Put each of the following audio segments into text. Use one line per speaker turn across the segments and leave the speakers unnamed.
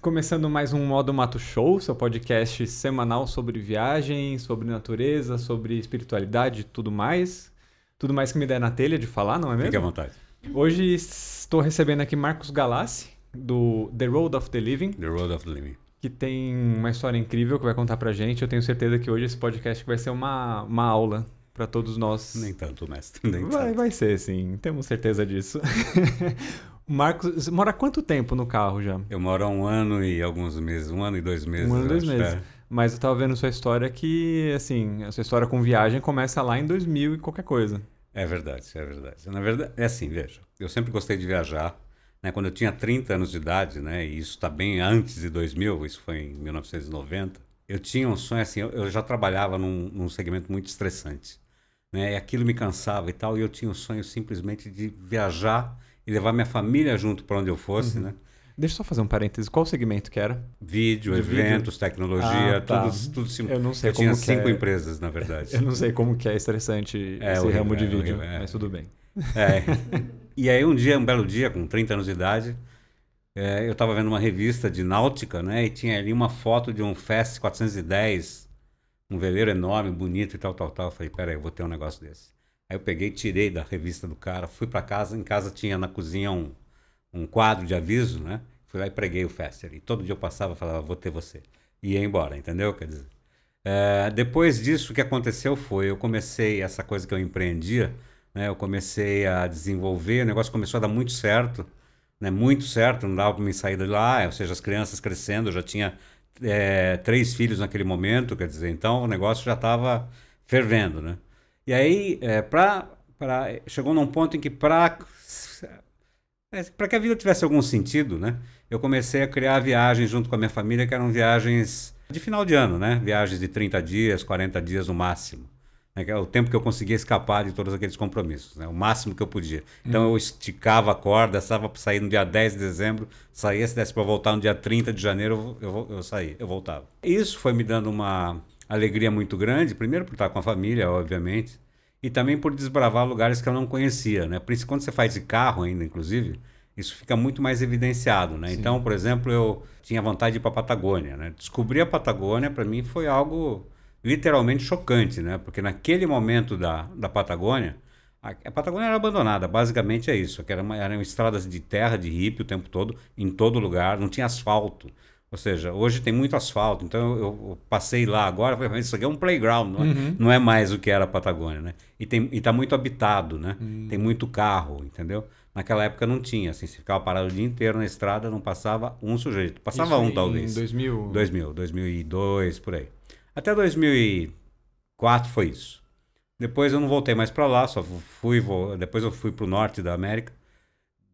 Começando mais um Modo Mato Show, seu podcast semanal sobre viagem, sobre natureza, sobre espiritualidade e tudo mais. Tudo mais que me der na telha de falar, não é mesmo? Fique à vontade. Hoje estou recebendo aqui Marcos Galassi, do The Road of the Living. The Road of the Living. Que tem uma história incrível que vai contar pra gente. Eu tenho certeza que hoje esse podcast vai ser uma, uma aula para todos nós. Nem tanto, mestre. Nem vai, tanto. vai ser, sim. Temos certeza disso. Marcos, você mora quanto tempo no carro já? Eu moro há um ano e alguns meses, um ano e dois meses. Um ano e dois meses. É. Mas eu estava vendo sua história que, assim, a sua história com viagem começa lá em 2000 e qualquer coisa.
É verdade, é verdade. Na verdade, é assim, veja, eu sempre gostei de viajar. Né? Quando eu tinha 30 anos de idade, né, e isso está bem antes de 2000, isso foi em 1990, eu tinha um sonho assim, eu, já trabalhava num, num segmento muito estressante. Né, e aquilo me cansava e tal, e eu tinha um sonho simplesmente de viajar e levar minha família junto para onde eu fosse, uhum. né?
Deixa eu só fazer um parêntese. Qual o segmento que era?
Vídeo, de eventos, vídeo? tecnologia, ah, tá. tudo, tudo sim. Eu não sei eu como tinha cinco é... empresas, na verdade. Eu não sei
como que é estressante é, esse ramo de é, vídeo, é. mas tudo bem. É.
e aí um dia, um belo dia, com 30 anos de idade, é, eu estava vendo uma revista de náutica, né? E tinha ali uma foto de um Fast 410, um veleiro enorme, bonito e tal, tal, tal. Eu falei, peraí, eu vou ter um negócio desse. Aí eu peguei, tirei da revista do cara, fui para casa, em casa tinha na cozinha um, um quadro de aviso, né? Fui lá e preguei o Fester. E todo dia eu passava e falava, vou ter você. E ia embora, entendeu? Quer dizer, é, depois disso, o que aconteceu foi, eu comecei essa coisa que eu empreendia, né? Eu comecei a desenvolver, o negócio começou a dar muito certo, né? Muito certo, não dava para me sair de lá, ou seja, as crianças crescendo, eu já tinha é, três filhos naquele momento, quer dizer, então o negócio já estava fervendo, né? E aí, é, pra, pra, chegou num ponto em que para é, que a vida tivesse algum sentido, né? Eu comecei a criar viagens junto com a minha família, que eram viagens de final de ano, né? Viagens de 30 dias, 40 dias no máximo. Né? É o tempo que eu conseguia escapar de todos aqueles compromissos, né? O máximo que eu podia. Então eu esticava a corda, estava para sair no dia 10 de dezembro, saía se desse para voltar no dia 30 de janeiro, eu, eu, eu saía, eu voltava. Isso foi me dando uma alegria muito grande, primeiro por estar com a família, obviamente, e também por desbravar lugares que eu não conhecia, né? Por isso, quando você faz de carro ainda, inclusive, isso fica muito mais evidenciado, né? Então, Sim. Então, por exemplo, eu tinha vontade de ir para a Patagônia, né? Descobrir a Patagônia, para mim, foi algo literalmente chocante, né? Porque naquele momento da, da Patagônia, a, Patagônia era abandonada, basicamente é isso. Que era uma, eram estradas de terra, de hippie o tempo todo, em todo lugar, não tinha asfalto. Ou seja, hoje tem muito asfalto, então eu, eu passei lá agora, falei, isso aqui é um playground, não é, uhum. não é mais o que era a Patagônia, né? E está muito habitado, né? Uhum. Tem muito carro, entendeu? Naquela época não tinha, assim, se ficava parado o dia inteiro na estrada, não passava um sujeito. Passava Isso um, em talvez. Em 2000? 2000, 2002, por aí. Até 2004 foi isso. Depois eu não voltei mais para lá, só fui, depois eu fui para o norte da América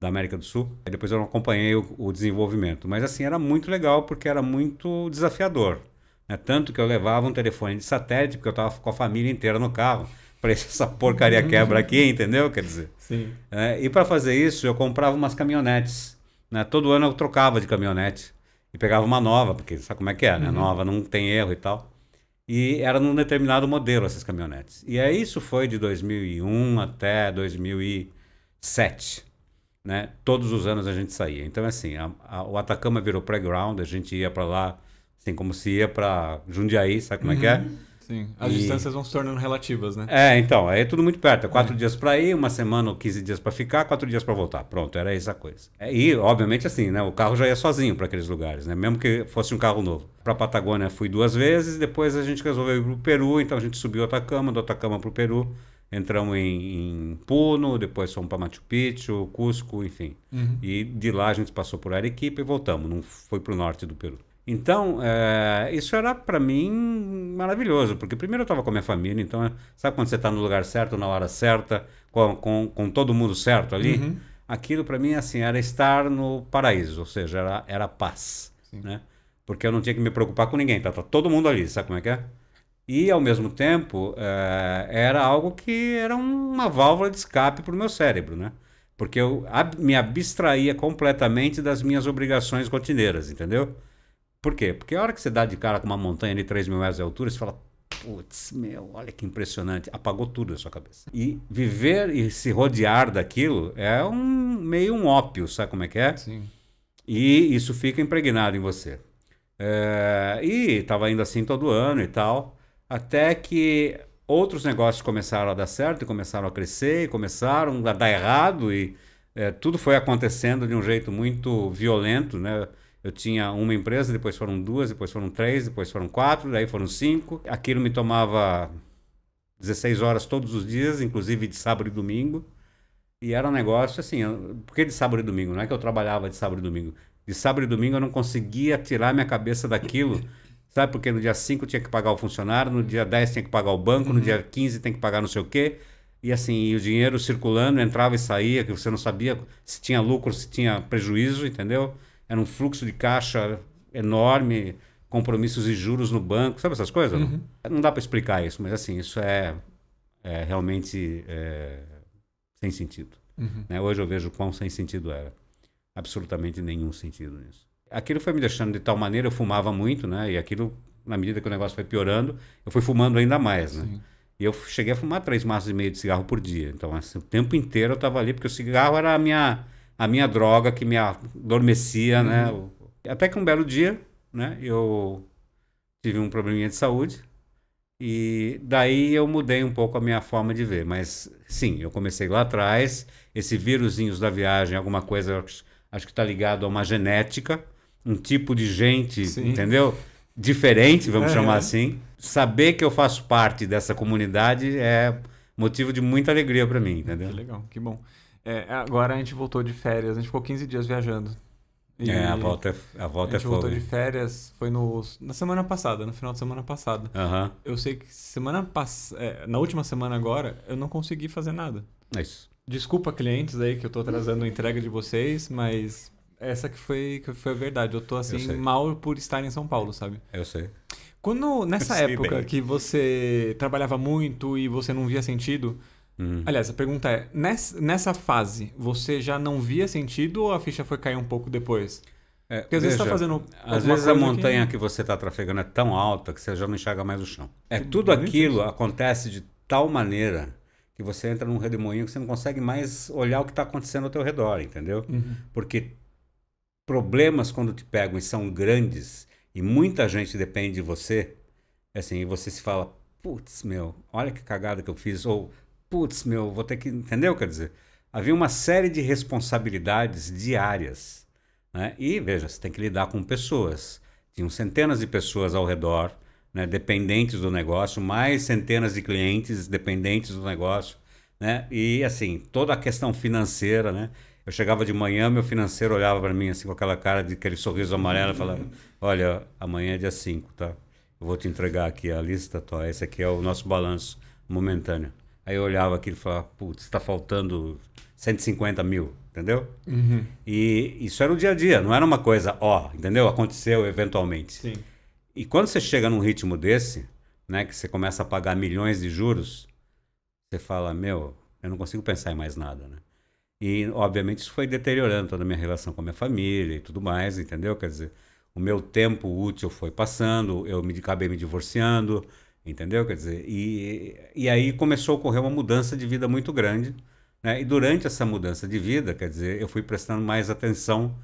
da América do Sul. depois eu não acompanhei o, o, desenvolvimento. Mas assim, era muito legal porque era muito desafiador. Né? Tanto que eu levava um telefone de satélite, porque eu estava com a família inteira no carro. Para essa porcaria quebra aqui, entendeu? Quer dizer. Sim. É, e para fazer isso, eu comprava umas caminhonetes. Né? Todo ano eu trocava de caminhonete. E pegava uma nova, porque sabe como é que é, né? Uhum. Nova não tem erro e tal. E era num determinado modelo essas caminhonetes. E aí isso foi de 2001 até 2007. Né? Todos os anos a gente saía. Então, é assim, a, a, o Atacama virou playground, a gente ia para lá, assim, como se ia para Jundiaí, sabe como uhum. é que é? Uhum. Sim, as e... distâncias vão se tornando relativas, né? É, então, aí é tudo muito perto. É quatro é. dias para ir, uma semana ou 15 dias para ficar, quatro dias para voltar. Pronto, era essa coisa. É, e, obviamente, assim, né? O carro já ia sozinho para aqueles lugares, né? Mesmo que fosse um carro novo. Para Patagônia fui duas vezes, depois a gente resolveu ir para o Peru, então a gente subiu o Atacama, do Atacama para o Peru entramos em, em, Puno, depois fomos para Machu Picchu, Cusco, enfim. Uhum. E de lá a gente passou por Arequipa e voltamos, não foi para o norte do Peru. Então, é, isso era para mim maravilhoso, porque primeiro eu estava com a minha família, então eh, sabe quando você está no lugar certo, na hora certa, com, com, com todo mundo certo ali? Uhum. Aquilo para mim assim era estar no paraíso, ou seja, era, era paz, né? Porque eu não tinha que me preocupar com ninguém, tá, tá todo mundo ali, sabe como é que é? E, ao mesmo tempo, é, era algo que era uma válvula de escape para o meu cérebro, né? Porque eu ab me abstraía completamente das minhas obrigações rotineiras, entendeu? Por quê? Porque a hora que você dá de cara com uma montanha de 3 mil metros de altura, você fala, putz, meu, olha que impressionante. Apagou tudo da sua cabeça. E viver e se rodear daquilo é um meio um ópio, sabe como é que é? Sim. E isso fica impregnado em você. É, e estava indo assim todo ano e tal até que outros negócios começaram a dar certo, e começaram a crescer, e começaram a dar errado, e é, tudo foi acontecendo de um jeito muito violento, né? Eu tinha uma empresa, depois foram duas, depois foram três, depois foram quatro, daí foram cinco. Aquilo me tomava 16 horas todos os dias, inclusive de sábado e domingo. E era um negócio assim, porque de sábado e domingo? Não é que eu trabalhava de sábado e domingo. De sábado e domingo eu não conseguia tirar minha cabeça daquilo. Sabe? Porque no dia 5 tinha que pagar o funcionário, no dia 10 tinha que pagar o banco, uhum. no dia 15 tem que pagar não sei o quê. E assim, e o dinheiro circulando, entrava e saía, que você não sabia se tinha lucro, se tinha prejuízo, entendeu? Era um fluxo de caixa enorme, compromissos e juros no banco, sabe essas coisas? Uhum. Não? não dá para explicar isso, mas assim, isso é, é realmente é, sem sentido. Uhum. Né? Hoje eu vejo quão sem sentido era. Absolutamente nenhum sentido nisso. Aquilo foi me deixando de tal maneira, eu fumava muito, né? E aquilo, na medida que o negócio foi piorando, eu fui fumando ainda mais, né? Sim. E eu cheguei a fumar três maços e meio de cigarro por dia. Então, assim, o tempo inteiro eu estava ali, porque o cigarro era a minha, a minha droga que me adormecia, né? uhum. né? Até que um belo dia, né? Eu tive um probleminha de saúde. E daí eu mudei um pouco a minha forma de ver. Mas sim, eu comecei lá atrás. Esse vírusinhos da viagem, alguma coisa, acho que está ligado a uma genética um tipo de gente, Sim. entendeu? Diferente, vamos é, chamar é. assim. Saber que eu faço parte dessa comunidade é motivo de muita alegria para mim, entendeu? Que
legal, que bom. É, agora a gente voltou de férias, a gente ficou 15 dias viajando. E é, a volta é, a volta a gente é voltou de férias, foi no, na semana passada, no final de semana passada. Uhum. Eu sei que semana pass... É, na última semana agora, eu não consegui fazer nada. É isso. Desculpa, clientes aí, que eu tô atrasando a entrega de vocês, mas essa que foi, que foi a verdade. Eu tô assim, eu mal por estar em São Paulo, sabe? Eu sei. Quando, nessa época que você trabalhava muito e você não via sentido. Hum. Aliás, a pergunta é: nessa, nessa fase, você já não via sentido ou a ficha foi cair um pouco depois? É, Porque às tá veja, vezes está fazendo. Às vezes a montanha que,
que você está trafegando é tão alta que você já não enxerga mais o chão. É tudo aquilo isso. acontece de tal maneira que você entra num redemoinho que você não consegue mais olhar o que está acontecendo ao teu redor, entendeu? Uhum. Porque problemas quando te pegam e são grandes e muita gente depende de você, é assim, e você se fala, putz, meu, olha que cagada que eu fiz, ou putz, meu, vou ter que. Entendeu? Quer dizer, havia uma série de responsabilidades diárias. Né? E veja, você tem que lidar com pessoas. Tinham centenas de pessoas ao redor, né, dependentes do negócio, mais centenas de clientes dependentes do negócio. Né? E assim, toda a questão financeira, né? Eu chegava de manhã, meu financeiro olhava para mim assim com aquela cara de aquele sorriso amarelo e falava: "Olha, amanhã é dia 5, tá? Eu vou te entregar aqui a lista, tá? Esse aqui é o nosso balanço momentâneo". Aí eu olhava aquilo e falava: "Putz, está faltando 150 mil, entendeu? Uhum. E isso era o dia a dia, não era uma coisa, ó, entendeu? Aconteceu eventualmente. Sim. E quando você chega num ritmo desse, né, que você começa a pagar milhões de juros, você fala, meu, eu não consigo pensar em mais nada, né? E, obviamente, isso foi deteriorando toda a minha relação com a minha família e tudo mais, entendeu? Quer dizer, o meu tempo útil foi passando, eu me, acabei me divorciando, entendeu? Quer dizer, e, e aí começou a ocorrer uma mudança de vida muito grande. Né? E durante essa mudança de vida, quer dizer, eu fui prestando mais atenção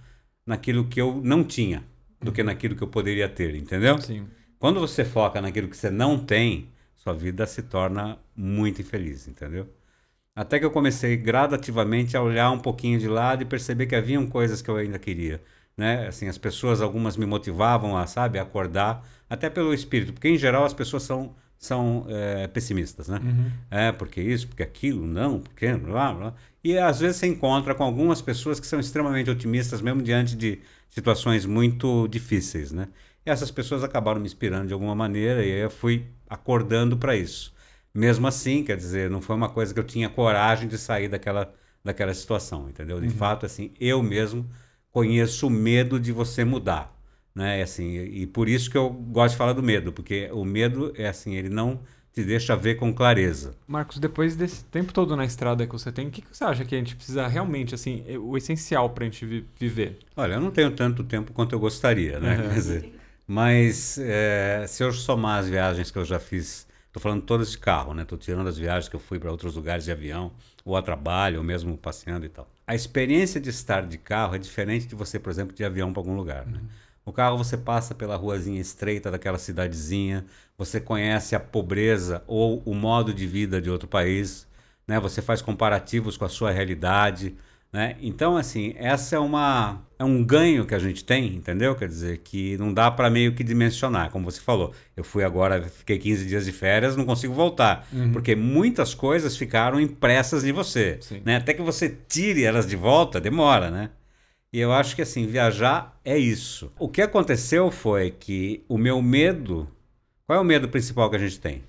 naquilo que eu não tinha do que uhum. naquilo que eu poderia ter, entendeu? Sim. Quando você foca naquilo que você não tem, sua vida se torna muito infeliz, entendeu? Até que eu comecei gradativamente a olhar um pouquinho de lado e perceber que haviam coisas que eu ainda queria, né? Assim, as pessoas algumas me motivavam a, sabe, acordar, até pelo espírito, porque em geral as pessoas são são é, pessimistas, né? Uhum. É, porque isso, porque aquilo, não, porque blá, blá. E às vezes se encontra com algumas pessoas que são extremamente otimistas, mesmo diante de situações muito difíceis, né? E essas pessoas acabaram me inspirando de alguma maneira e eu fui acordando para isso mesmo assim, quer dizer, não foi uma coisa que eu tinha coragem de sair daquela, daquela situação, entendeu? De uhum. fato, assim, eu mesmo conheço o medo de você mudar, né? E, assim, e por isso que eu gosto de falar do medo, porque o medo é assim, ele não te deixa ver com clareza.
Marcos, depois desse tempo todo na estrada que você tem, o que, você acha que a gente precisa realmente, assim, é, o essencial para a gente vi viver? Olha, eu não tenho tanto tempo quanto eu gostaria, né? Uhum. Dizer,
mas é, se eu somar as viagens que eu já fiz Estou falando todas de carro, né? Estou tirando as viagens que eu fui para outros lugares de avião, ou a trabalho, ou mesmo passeando e tal. A experiência de estar de carro é diferente de você, por exemplo, de avião para algum lugar, né? Uhum. O carro você passa pela ruazinha estreita daquela cidadezinha, você conhece a pobreza ou o modo de vida de outro país, né? Você faz comparativos com a sua realidade, né? Então, assim, essa é uma é um ganho que a gente tem, entendeu? Quer dizer, que não dá para meio que dimensionar, como você falou. Eu fui agora, fiquei 15 dias de férias, não consigo voltar. Uhum. Porque muitas coisas ficaram impressas em você. Né? Até que você tire elas de volta, demora, né? E eu acho que assim, viajar é isso. O que aconteceu foi que o meu medo. Qual é o medo principal que a gente tem?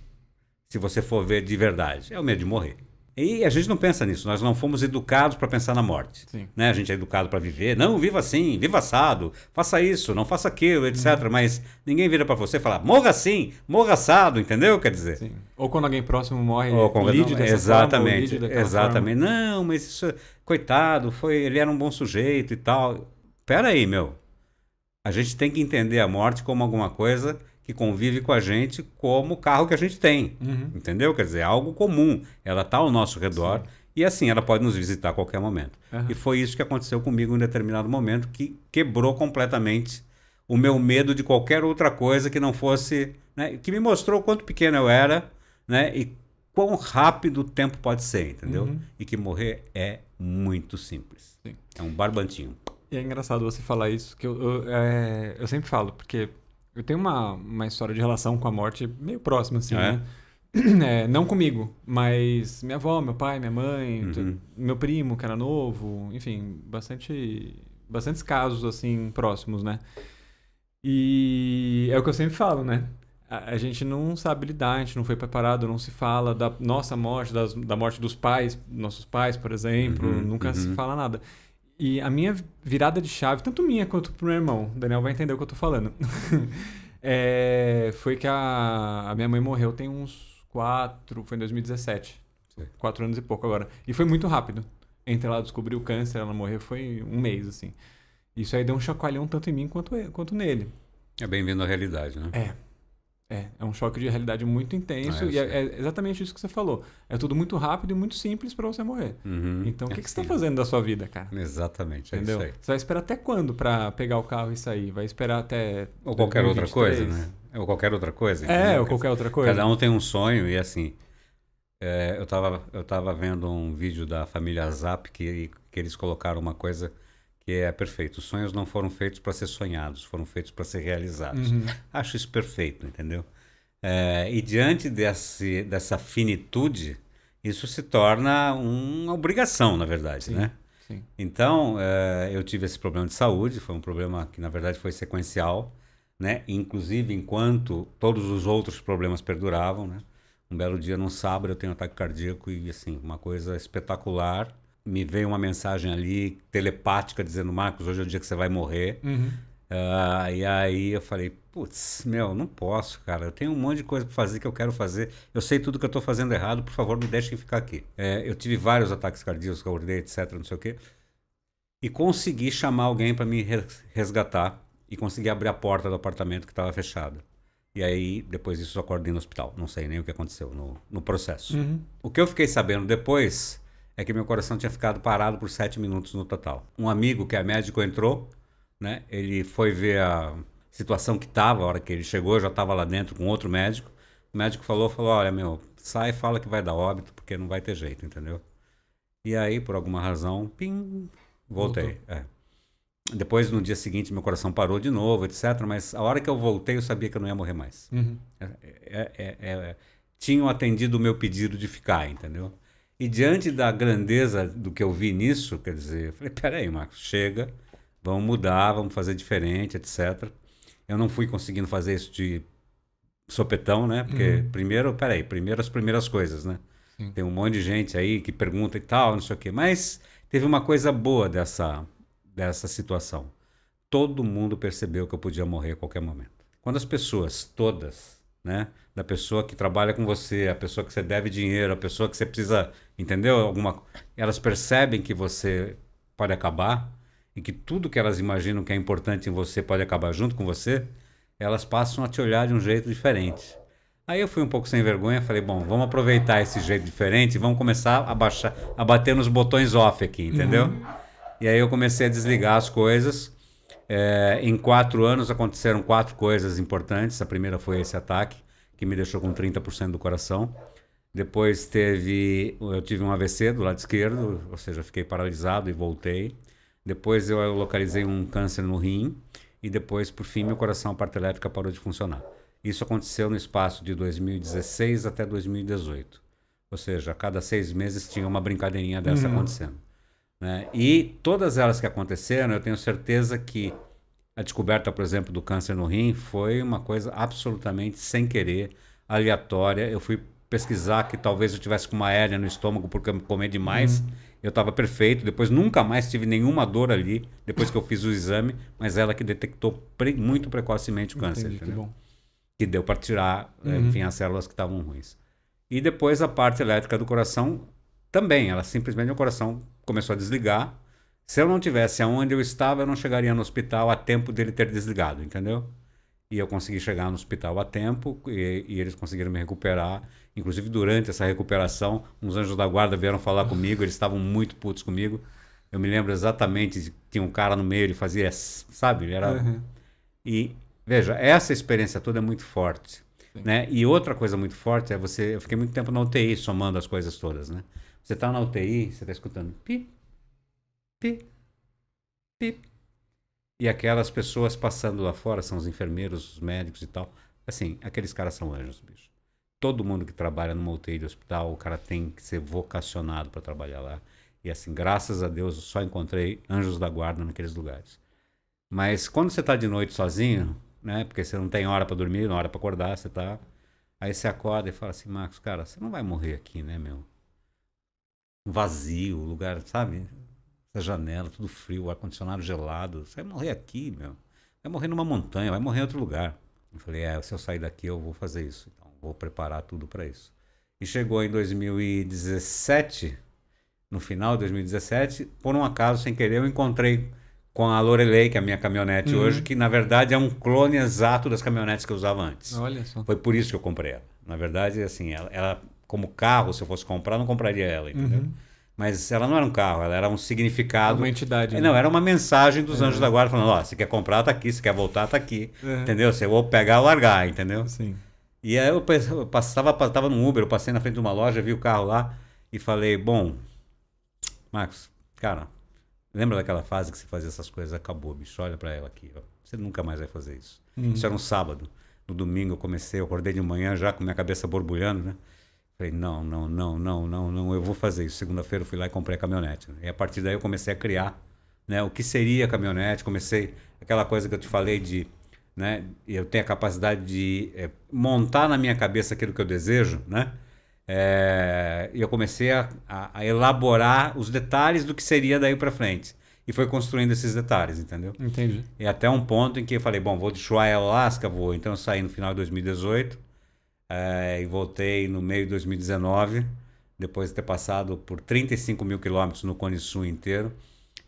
Se você for ver de verdade, é o medo de morrer. E a gente não pensa nisso, nós não fomos educados para pensar na morte. Né? A gente é educado para viver, não, viva assim, viva assado, faça isso, não faça aquilo, etc. Uhum. Mas ninguém vira para você e fala, morra assim, morra assado, entendeu? Quer dizer. Sim.
Ou quando alguém próximo morre, ou quando, lide não, Exatamente, forma, exatamente.
Forma. Não, mas isso, coitado, foi, ele era um bom sujeito e tal. Pera aí, meu. A gente tem que entender a morte como alguma coisa que convive com a gente como o carro que a gente tem. Uhum. Entendeu? Quer dizer, é algo comum. Ela está ao nosso redor Sim. e assim ela pode nos visitar a qualquer momento. Uhum. E foi isso que aconteceu comigo em determinado momento que quebrou completamente o meu medo de qualquer outra coisa que não fosse. Né, que me mostrou o quanto pequeno eu era né, e quão rápido o tempo pode ser, entendeu? Uhum. E que morrer é muito simples. Sim. É um barbantinho.
E é engraçado você falar isso, que eu, eu, é, eu sempre falo, porque eu tenho uma, uma história de relação com a morte meio próxima, assim, ah, é? né? É? não comigo, mas minha avó, meu pai, minha mãe, uhum. meu primo, que era novo, enfim, bastante, bastantes casos, assim, próximos, né? E é o que eu sempre falo, né? a gente não sabe lidar, a gente não foi preparado, não se fala da nossa morte, das, da morte dos pais, nossos pais, por exemplo, uhum, nunca uhum. se fala nada. E a minha virada de chave, tanto minha quanto pro meu irmão, Daniel vai entender o que eu tô falando. é, foi que a, a, minha mãe morreu tem uns quatro, foi em 2017. Sim. Quatro anos e pouco agora. E foi muito rápido. Entre ela descobrir o câncer, ela morrer, foi um mês, assim. Isso aí deu um chacoalhão tanto em mim quanto, quanto nele. É bem-vindo à realidade, né? É. É, é um choque de realidade muito intenso ah, e é, é, exatamente isso que você falou. É tudo muito rápido e muito simples para você morrer. Uhum, então, o que, é que você está fazendo da sua vida, cara? Exatamente, é Entendeu? Você vai esperar até quando para pegar o carro e sair? Vai esperar até... Ou 2023? qualquer outra coisa,
né? Ou qualquer outra coisa. É, ou qualquer outra coisa. Cada um tem um sonho e assim... É, eu, estava eu tava vendo um vídeo da família Zap que, que eles colocaram uma coisa que é perfeito. Os sonhos não foram feitos para ser sonhados, foram feitos para ser realizados. Uhum. Acho isso perfeito, entendeu? É, e diante desse, dessa finitude, isso se torna uma obrigação, na verdade, Sim. né? Sim. Então, é, eu tive esse problema de saúde, foi um problema que, na verdade, foi sequencial, né? Inclusive, enquanto todos os outros problemas perduravam, né? Um belo dia, num sábado, eu tenho um ataque cardíaco e, assim, uma coisa espetacular me veio uma mensagem ali telepática dizendo: Marcos, hoje é o dia que você vai morrer. Uhum. Uh, e aí eu falei, putz, meu, não posso, cara. Eu tenho um monte de coisa para fazer que eu quero fazer. Eu sei tudo que eu estou fazendo errado, por favor, me deixem ficar aqui. É, eu tive vários ataques cardíacos, acordei, etc, não sei o quê. E consegui chamar alguém para me resgatar e consegui abrir a porta do apartamento que estava fechada. E aí, depois disso, eu acordei no hospital. Não sei nem o que aconteceu no, no processo. Uhum. O que eu fiquei sabendo depois é que meu coração tinha ficado parado por sete minutos no total. Um amigo que é médico entrou, né? Ele foi ver a situação que estava, a hora que ele chegou, eu já estava lá dentro com outro médico. O médico falou, falou, olha meu, sai e fala que vai dar óbito, porque não vai ter jeito, entendeu? E aí, por alguma razão, pim, voltei. É. Depois, no dia seguinte, meu coração parou de novo, etc. Mas a hora que eu voltei, eu sabia que eu não ia morrer mais. Uhum. É, é, é, é tinham atendido o meu pedido de ficar, entendeu? E diante da grandeza do que eu vi nisso, quer dizer, eu falei, peraí, Marcos, chega, vamos mudar, vamos fazer diferente, etc. Eu não fui conseguindo fazer isso de sopetão, né? Porque uhum. primeiro, peraí, primeiro as primeiras coisas, né? Sim. Tem um monte de gente aí que pergunta e tal, não sei o quê. Mas teve uma coisa boa dessa, dessa situação. Todo mundo percebeu que eu podia morrer a qualquer momento. Quando as pessoas todas né? Da pessoa que trabalha com você, a pessoa que você deve dinheiro, a pessoa que você precisa, entendeu? Alguma, elas percebem que você pode acabar e que tudo que elas imaginam que é importante em você pode acabar junto com você, elas passam a te olhar de um jeito diferente. Aí eu fui um pouco sem vergonha, falei, bom, vamos aproveitar esse jeito diferente, e vamos começar a baixar, a bater nos botões off aqui, entendeu? Uhum. E aí eu comecei a desligar as coisas é, em quatro anos aconteceram quatro coisas importantes. A primeira foi esse ataque, que me deixou com 30% do coração. Depois teve, eu tive um AVC do lado esquerdo, ou seja, fiquei paralisado e voltei. Depois eu localizei um câncer no rim e depois, por fim, meu coração, a parte elétrica parou de funcionar. Isso aconteceu no espaço de 2016 até 2018. Ou seja, a cada seis meses tinha uma brincadeirinha dessa uhum. acontecendo. Né? E todas elas que aconteceram, eu tenho certeza que a descoberta, por exemplo, do câncer no rim foi uma coisa absolutamente sem querer, aleatória. Eu fui pesquisar que talvez eu tivesse com uma hérnia no estômago porque eu comi demais. Uhum. Eu estava perfeito. Depois nunca mais tive nenhuma dor ali, depois que eu fiz o exame, mas ela que detectou pre muito precocemente o câncer. Entendi, que, bom. que deu para tirar eh, uhum. enfim, as células que estavam ruins. E depois a parte elétrica do coração também. Ela simplesmente o coração começou a desligar. Se eu não tivesse aonde eu estava, eu não chegaria no hospital a tempo dele ter desligado, entendeu? E eu consegui chegar no hospital a tempo e, e eles conseguiram me recuperar. Inclusive, durante essa recuperação, uns anjos da guarda vieram falar comigo, eles estavam muito putos comigo. Eu me lembro exatamente, tinha um cara no meio, ele fazia, sabe? Ele era... Uhum. E, veja, essa experiência toda é muito forte. Né? E outra coisa muito forte é você. Eu fiquei muito tempo na UTI somando as coisas todas, né? Você está na UTI, você está escutando pi, pi, pi. E aquelas pessoas passando lá fora, são os enfermeiros, os médicos e tal. Assim, aqueles caras são anjos, bicho. Todo mundo que trabalha numa UTI de hospital, o cara tem que ser vocacionado para trabalhar lá. E assim, graças a Deus, eu só encontrei anjos da guarda naqueles lugares. Mas quando você está de noite sozinho, né? Porque você não tem hora para dormir, não hora para acordar, você tá. Aí você acorda e fala assim, Marcos, cara, você não vai morrer aqui, né, meu? vazio, o lugar, sabe? Essa janela, tudo frio, ar-condicionado gelado. Você vai morrer aqui, meu. Vai morrer numa montanha, vai morrer em outro lugar. Eu falei, é, se eu sair daqui eu vou fazer isso. Então, vou preparar tudo para isso. E chegou em 2017, no final de 2017, por um acaso, sem querer, eu encontrei com a Lorelei, que é a minha caminhonete uhum. hoje, que na verdade é um clone exato das caminhonetes que eu usava antes. Olha só. Foi por isso que eu comprei ela. Na verdade, assim, ela, ela como carro, se eu fosse comprar, não compraria ela, entendeu? Uhum. Mas ela não era um carro, ela era um significado. Uma entidade. Né? Não, era uma mensagem dos é. anjos da guarda falando: ó, você quer comprar, tá aqui, você quer voltar, tá aqui. É. Entendeu? Você vou pegar ou largar, entendeu? Sim. E aí eu passava, estava num Uber, eu passei na frente de uma loja, vi o carro lá e falei: bom, Marcos, cara, lembra daquela fase que você fazia essas coisas? Acabou, bicho, olha pra ela aqui. Ó. Você nunca mais vai fazer isso. Uhum. Isso era um sábado. No domingo eu comecei, eu acordei de manhã já com minha cabeça borbulhando, né? Falei, não, não, não, não, não, não, eu vou fazer isso. Segunda-feira eu fui lá e comprei a caminhonete. E a partir daí eu comecei a criar né, o que seria a caminhonete. Comecei aquela coisa que eu te falei de né, eu tenho a capacidade de é, montar na minha cabeça aquilo que eu desejo, né? É, eu comecei a, a, elaborar os detalhes do que seria daí para frente. E foi construindo esses detalhes, entendeu? Entendi. E até um ponto em que eu falei, bom, vou de Ushuaia, Alasca, vou. Então eu saí no final de 2018 é, e voltei no meio de 2019, depois de ter passado por 35 mil quilômetros no Cone Sul inteiro.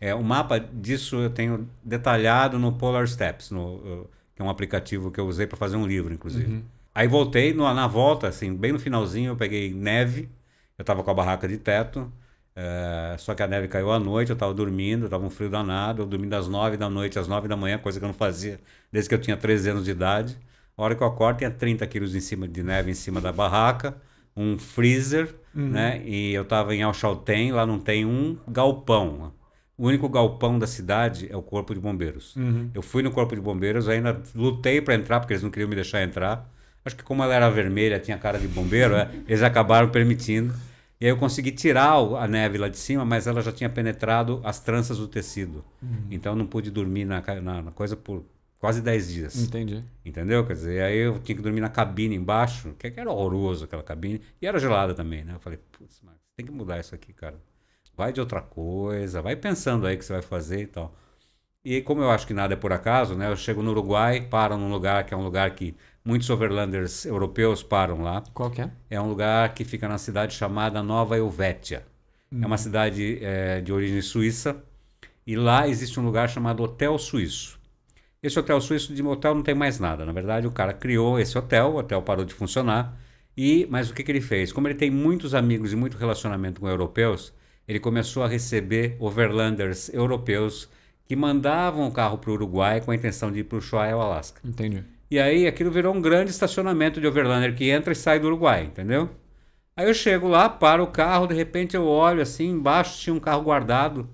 É, o mapa disso eu tenho detalhado no Polar Steps, no, uh, que é um aplicativo que eu usei para fazer um livro, inclusive. Uhum. Aí voltei, no, na volta, assim, bem no finalzinho, eu peguei neve, eu estava com a barraca de teto, é, só que a neve caiu à noite, eu estava dormindo, estava um frio danado, eu dormi das nove da noite às nove da manhã, coisa que eu não fazia desde que eu tinha 13 anos de idade. A hora que eu acordo, tinha 30 quilos em cima de neve em cima da barraca, um freezer, uhum. né? E eu estava em Alchaltén, lá não tem um galpão. O único galpão da cidade é o Corpo de Bombeiros. Uhum. Eu fui no Corpo de Bombeiros, ainda lutei para entrar, porque eles não queriam me deixar entrar. Acho que como ela era vermelha, tinha cara de bombeiro, é, eles acabaram permitindo. E aí eu consegui tirar a neve lá de cima, mas ela já tinha penetrado as tranças do tecido. Uhum. Então eu não pude dormir na, na, na coisa por Quase 10 dias. Entendi. Entendeu? Quer dizer, aí eu tinha que dormir na cabine embaixo, que era horroroso aquela cabine. E era gelada também, né? Eu falei, putz, Marcos, tem que mudar isso aqui, cara. Vai de outra coisa, vai pensando aí o que você vai fazer e tal. E como eu acho que nada é por acaso, né? Eu chego no Uruguai, paro num lugar que é um lugar que muitos overlanders europeus param lá. Qual que é? É um lugar que fica na cidade chamada Nova Helvétia. Hum. É uma hum. cidade é, de origem suíça. E lá existe um lugar chamado Hotel Suíço. Esse hotel suíço de motel não tem mais nada. Na verdade, o cara criou esse hotel, o hotel parou de funcionar. E, mas o que, que ele fez? Como ele tem muitos amigos e muito relacionamento com europeus, ele começou a receber overlanders europeus que mandavam o carro para o Uruguai com a intenção de ir para o Ushuaia o Alasca. Entendi. E aí aquilo virou um grande estacionamento de overlander que entra e sai do Uruguai, entendeu? Aí eu chego lá, paro o carro, de repente eu olho assim, embaixo tinha um carro guardado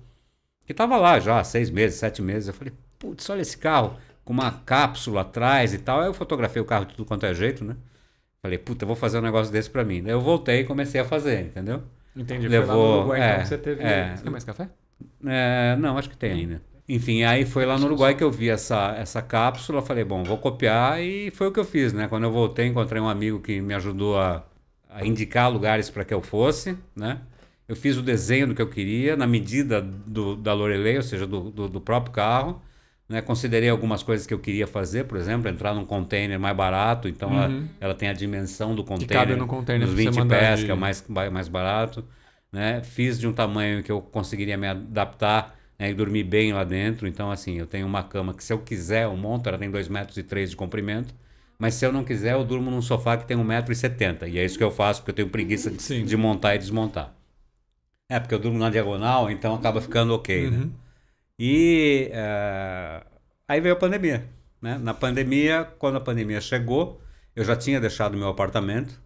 que estava lá já há seis meses, sete meses. Eu falei, putz, olha esse carro com uma cápsula atrás e tal. Aí eu fotografei o carro de tudo quanto é jeito, né? Falei, puta, vou fazer um negócio desse pra mim. Daí eu voltei e comecei a fazer, entendeu?
Entendi. Levou, Uruguai, então, é, então, você teve. É, você tem mais café?
É, não, acho que tem ainda. Enfim, aí foi lá no Uruguai que eu vi essa, essa cápsula, falei, bom, vou copiar e foi o que eu fiz, né? Quando eu voltei, encontrei um amigo que me ajudou a, a indicar lugares para que eu fosse, né? Eu fiz o desenho do que eu queria, na medida do, da Lorelei, ou seja, do, do, do próprio carro. Né? Considerei algumas coisas que eu queria fazer, por exemplo, entrar num container mais barato, então uhum. ela, ela, tem a dimensão do container. Que cabe no container dos 20 pés, de... que é mais, mais barato. Né? Fiz de um tamanho que eu conseguiria me adaptar né? e dormir bem lá dentro. Então, assim, eu tenho uma cama que, se eu quiser, eu monto, ela tem 2,3 metros e três de comprimento. Mas se eu não quiser, eu durmo num sofá que tem 1,70m. E é isso que eu faço, porque eu tenho preguiça de, de montar e desmontar. É, porque eu durmo na diagonal, então acaba ficando ok, né? uhum. né? E uh, aí veio a pandemia. Né? Na pandemia, quando a pandemia chegou, eu já tinha deixado meu apartamento,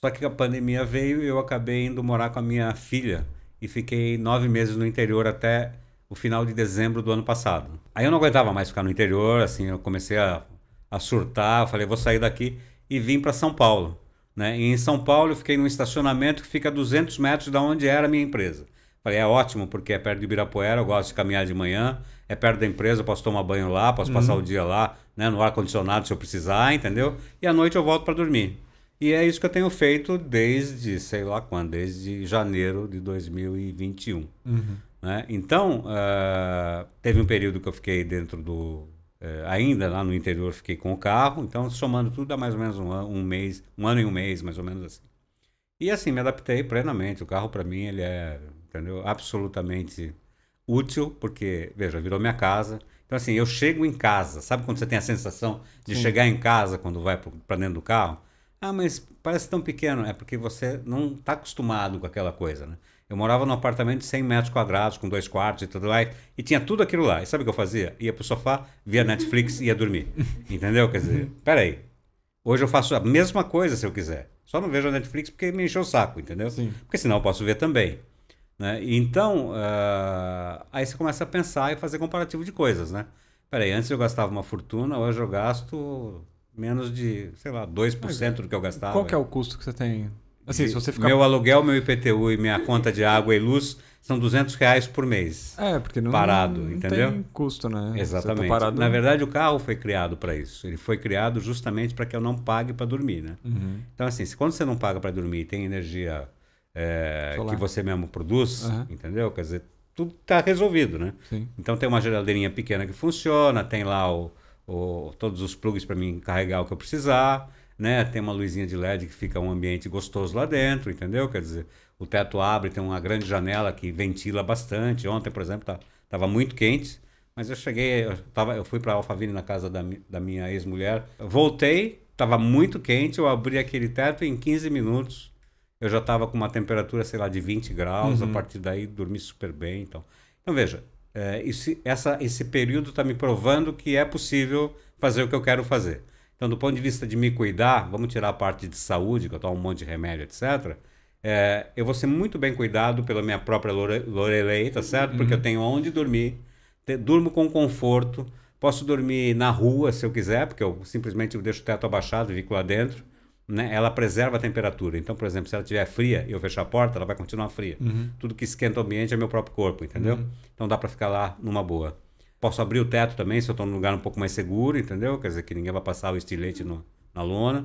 só que a pandemia veio e eu acabei indo morar com a minha filha e fiquei nove meses no interior até o final de dezembro do ano passado. Aí eu não aguentava mais ficar no interior, assim, eu comecei a, a surtar, falei, vou sair daqui e vim para São Paulo. Né? E em São Paulo eu fiquei num estacionamento que fica a 200 metros da onde era a minha empresa. Falei, é ótimo, porque é perto de Ibirapuera, eu gosto de caminhar de manhã, é perto da empresa, posso tomar banho lá, posso uhum. passar o dia lá, né, no ar-condicionado se eu precisar, entendeu? E à noite eu volto para dormir. E é isso que eu tenho feito desde, sei lá quando, desde janeiro de 2021. Uhum. Né? Então, uh, teve um período que eu fiquei dentro do. Uh, ainda lá no interior, fiquei com o carro. Então, somando tudo, dá mais ou menos um, an um mês, um ano e um mês, mais ou menos assim. E assim, me adaptei plenamente. O carro, para mim, ele é entendeu? Absolutamente útil, porque, veja, virou minha casa. Então, assim, eu chego em casa. Sabe quando você tem a sensação de Sim. chegar em casa quando vai para dentro do carro? Ah, mas parece tão pequeno. É porque você não está acostumado com aquela coisa, né? Eu morava num apartamento de 100 metros quadrados, com dois quartos e tudo lá, e tinha tudo aquilo lá. E sabe o que eu fazia? Ia pro sofá, via Netflix e ia dormir. Entendeu? Quer dizer, peraí. Hoje eu faço a mesma coisa se eu quiser. Só não vejo a Netflix porque me encheu o saco, entendeu? Sim. Porque senão eu posso ver também. Né? Então, uh, aí você começa a pensar e fazer comparativo de coisas, né? Peraí, antes eu gastava uma fortuna, hoje eu gasto menos de, sei lá, 2% Mas, do que eu gastava. Qual
que é o custo que você tem? Assim, se você ficar... Meu
aluguel, meu IPTU e minha conta de água e luz são 200 reais por mês. É, porque não, parado, não entendeu? tem
custo, né? Tá Exatamente. Tá Na verdade, o
carro foi criado para isso. Ele foi criado justamente para que eu não pague para dormir, né? Uhum. Então, assim, quando você não paga para dormir e tem energia é, que você mesmo produz, uhum. entendeu? Quer dizer, tudo está resolvido, né? Sim. Então tem uma geladeirinha pequena que funciona, tem lá o, o todos os plugs para mim carregar o que eu precisar, né? Tem uma luzinha de LED que fica um ambiente gostoso lá dentro, entendeu? Quer dizer, o teto abre, tem uma grande janela que ventila bastante. Ontem, por exemplo, tá, tava muito quente. Mas eu cheguei, eu, tava, eu fui para Alphaville na casa da, da minha ex-mulher. Voltei, estava muito quente, eu abri aquele teto e em 15 minutos eu já estava com uma temperatura, sei lá, de 20 graus, uhum. a partir daí dormi super bem. Então, então veja, é, esse, essa, esse período está me provando que é possível fazer o que eu quero fazer. Então, do ponto de vista de me cuidar, vamos tirar a parte de saúde, que eu tomo um monte de remédio, etc. É, eu vou ser muito bem cuidado pela minha própria lore, Lorelei, tá certo? Porque uhum. eu tenho onde dormir, te, durmo com conforto, posso dormir na rua se eu quiser, porque eu simplesmente deixo o teto abaixado e fico lá dentro né, ela preserva a temperatura. Então, por exemplo, se ela estiver fria e eu fechar a porta, ela vai continuar fria. Uhum. Tudo que esquenta o ambiente é meu próprio corpo, entendeu? Uhum. Então dá para ficar lá numa boa. Posso abrir o teto também se eu estou num lugar um pouco mais seguro, entendeu? Quer dizer, que ninguém vai passar o estilete no, na lona.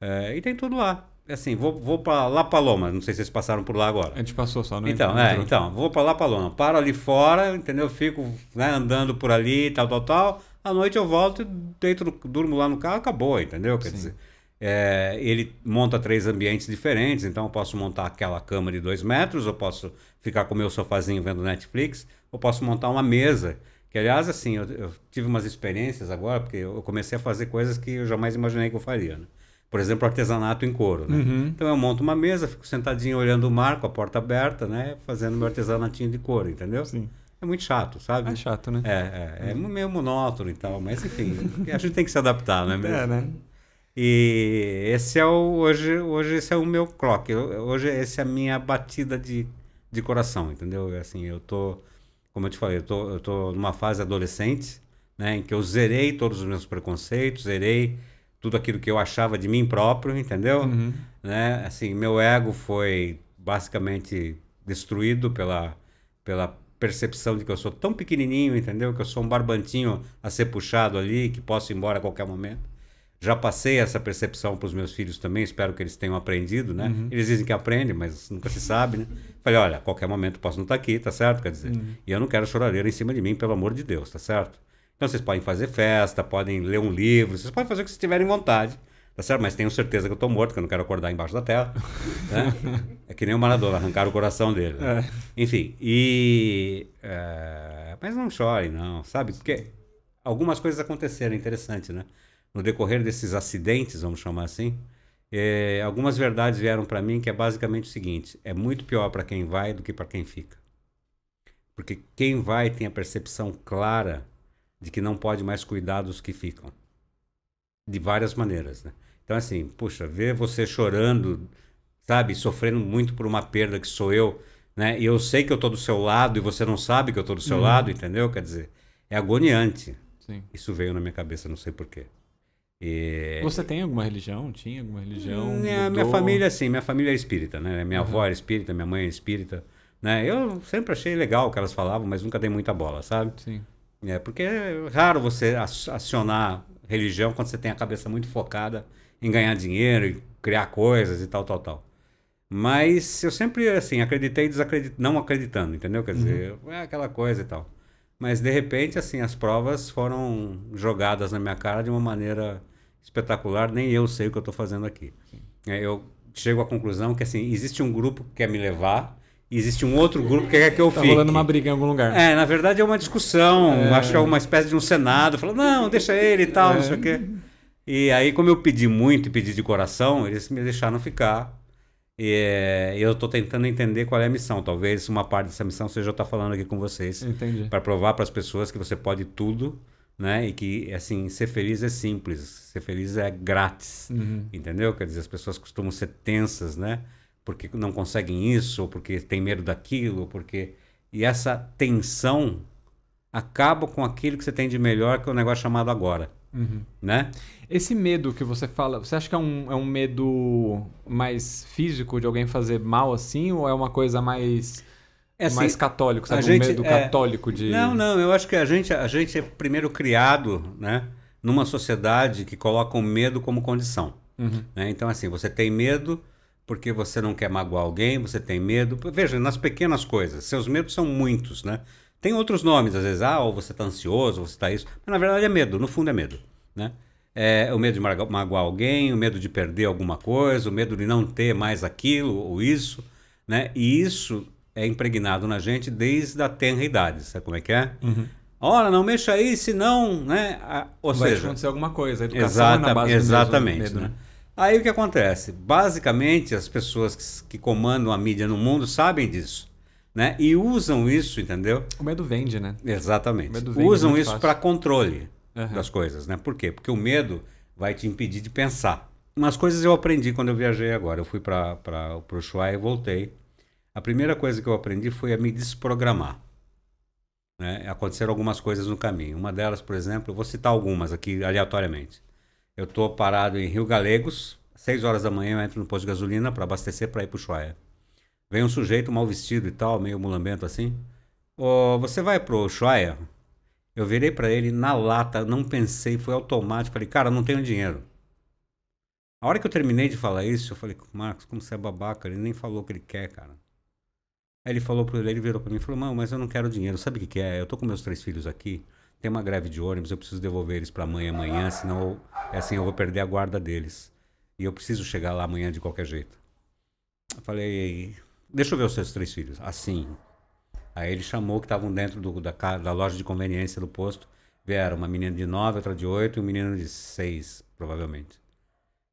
É, e tem tudo lá. É assim, vou, vou para La Paloma. Não sei se vocês passaram por lá agora. A
gente passou só, né? então, não Então, é,
então vou para La Paloma. Paro ali fora, entendeu? Fico né, andando por ali, tal, tal, tal. À noite eu volto, e durmo lá no carro, acabou, entendeu? Quer Sim. dizer, é, ele monta três ambientes diferentes, então eu posso montar aquela cama de dois metros, eu posso ficar com o meu sofazinho vendo Netflix, eu posso montar uma mesa. Que, aliás, assim, eu, eu tive umas experiências agora, porque eu comecei a fazer coisas que eu jamais imaginei que eu faria. Né? Por exemplo, artesanato em couro. Né? Uhum. Então eu monto uma mesa, fico sentadinho olhando o mar com a porta aberta, né? fazendo meu artesanatinho de couro, entendeu? Sim. É muito chato, sabe? É chato, né? É, é, é meio monótono e tal, mas enfim, a gente tem que se adaptar, é Mesmo? É, né? E esse é o hoje, hoje esse é o meu clock. Eu, hoje essa é a minha batida de, de coração, entendeu? É assim, eu tô, como eu te falei, eu tô, eu tô numa fase adolescente, né, em que eu zerei todos os meus preconceitos, zerei tudo aquilo que eu achava de mim próprio, entendeu? Uhum. Né? Assim, meu ego foi basicamente destruído pela pela percepção de que eu sou tão pequenininho, entendeu? Que eu sou um barbantinho a ser puxado ali, que posso ir embora a qualquer momento já passei essa percepção para os meus filhos também, espero que eles tenham aprendido, né? Uhum. Eles dizem que aprendem, mas nunca se sabe, né? Falei, olha, a qualquer momento posso não estar tá aqui, tá certo? Quer dizer, uhum. e eu não quero choradeira em cima de mim, pelo amor de Deus, tá certo? Então vocês podem fazer festa, podem ler um livro, vocês podem fazer o que vocês tiverem vontade, tá certo? Mas tenho certeza que eu estou morto, que eu não quero acordar embaixo da terra, né? É que nem o Maradona, arrancaram o coração dele. Né? É. Enfim, e... É, mas não chorem, não, sabe? Porque algumas coisas aconteceram, é interessante, né? no decorrer desses acidentes, vamos chamar assim, é, algumas verdades vieram para mim que é basicamente o seguinte: é muito pior para quem vai do que para quem fica. Porque quem vai tem a percepção clara de que não pode mais cuidar dos que ficam. De várias maneiras, né? Então, assim, puxa, ver você chorando, sabe, sofrendo muito por uma perda que sou eu, né? E eu sei que eu tô do seu lado e você não sabe que eu tô do seu uhum. lado, entendeu? Quer dizer, é agoniante. Sim. Isso veio na minha cabeça, não sei porquê. E... É, você
tem alguma religião? Tinha alguma religião? Minha, hum, é, minha família,
sim, minha família é espírita, né? Minha uhum. avó era espírita, minha mãe é espírita. Né? Eu sempre achei legal o que elas falavam, mas nunca dei muita bola, sabe? Sim. É, porque é raro você acionar religião quando você tem a cabeça muito focada em ganhar dinheiro e criar coisas e tal, tal, tal. Mas eu sempre, assim, acreditei desacredit... não acreditando, entendeu? Quer dizer, uhum. é aquela coisa e tal. Mas, de repente, assim, as provas foram jogadas na minha cara de uma maneira espetacular, nem eu sei o que eu estou fazendo aqui. É, eu chego à conclusão que assim, existe um grupo que quer me levar, existe um outro grupo que quer que eu tá fique. Está rolando uma briga em algum lugar. É, na verdade é uma discussão, é... acho que é uma espécie de um senado, falando, não, deixa ele e tal, é... não sei o quê. É. E aí, como eu pedi muito e pedi de coração, eles me deixaram ficar. E é, eu estou tentando entender qual é a missão. Talvez uma parte dessa missão seja eu estar tá falando aqui com vocês. Entendi. Para provar para as pessoas que você pode tudo né? E que, assim, ser feliz é simples, ser feliz é grátis, uhum. entendeu? Quer dizer, as pessoas costumam ser tensas, né? Porque não conseguem isso, ou porque tem medo daquilo, porque... E essa tensão acaba com aquilo
que você tem de melhor, que é o um negócio chamado agora, uhum. né? Esse medo que você fala, você acha que é um, é um medo mais físico de alguém fazer mal assim, ou é uma coisa mais é assim, mais católico, sabe? gente, o medo é... católico de. Não,
não, eu acho que a gente, a gente é primeiro criado né, numa sociedade que coloca o medo como condição. Uhum. Né? Então, assim, você tem medo porque você não quer magoar alguém, você tem medo. Veja, nas pequenas coisas, seus medos são muitos, né? Tem outros nomes, às vezes, ah, ou você está ansioso, ou você está isso. Mas na verdade é medo, no fundo é medo, né? É, é o medo de magoar alguém, o medo de perder alguma coisa, o medo de não ter mais aquilo ou isso, né? E isso é impregnado na gente desde a tenra idade, sabe como é que é? Uhum. não mexa aí, senão, né? Ou Vai seja, acontecer alguma coisa. A educação é na base exatamente. Medo, né? Né? Aí o que acontece? Basicamente, as pessoas que, que, comandam a mídia no mundo sabem disso, né? E usam isso, entendeu? O medo vende, né? Exatamente. Vende usam é isso para controle uhum. das coisas, né? Por quê? Porque o medo vai te impedir de pensar. Umas coisas eu aprendi quando eu viajei agora. Eu fui para o Ushuaia e voltei. A primeira coisa que eu aprendi foi a me desprogramar. Né? Aconteceram algumas coisas no caminho. Uma delas, por exemplo, eu vou citar algumas aqui aleatoriamente. Eu estou parado em Rio Galegos, 6 horas da manhã eu entro no posto de gasolina para abastecer para ir para o Ushuaia. Vem um sujeito mal vestido e tal, meio mulambento assim. Oh, você vai pro Ushuaia? Eu virei para ele na lata, não pensei, foi automático. Falei, cara, não tenho dinheiro. A hora que eu terminei de falar isso, eu falei, Marcos, como você é babaca, ele nem falou o que ele quer, cara. Aí ele falou para ele, ele virou para mim e falou: "Mano, mas eu não quero dinheiro. Sabe o que, que é? Eu tô com meus três filhos aqui. Tem uma greve de ônibus, eu preciso devolver eles para mãe amanhã, senão é assim eu vou perder a guarda deles. E eu preciso chegar lá amanhã de qualquer jeito." Eu falei: "Deixa eu ver os seus três filhos." Assim. Aí ele chamou que estavam dentro do, da, da loja de conveniência do posto. Vieram uma menina de nove, outra de oito e um menino de seis, provavelmente.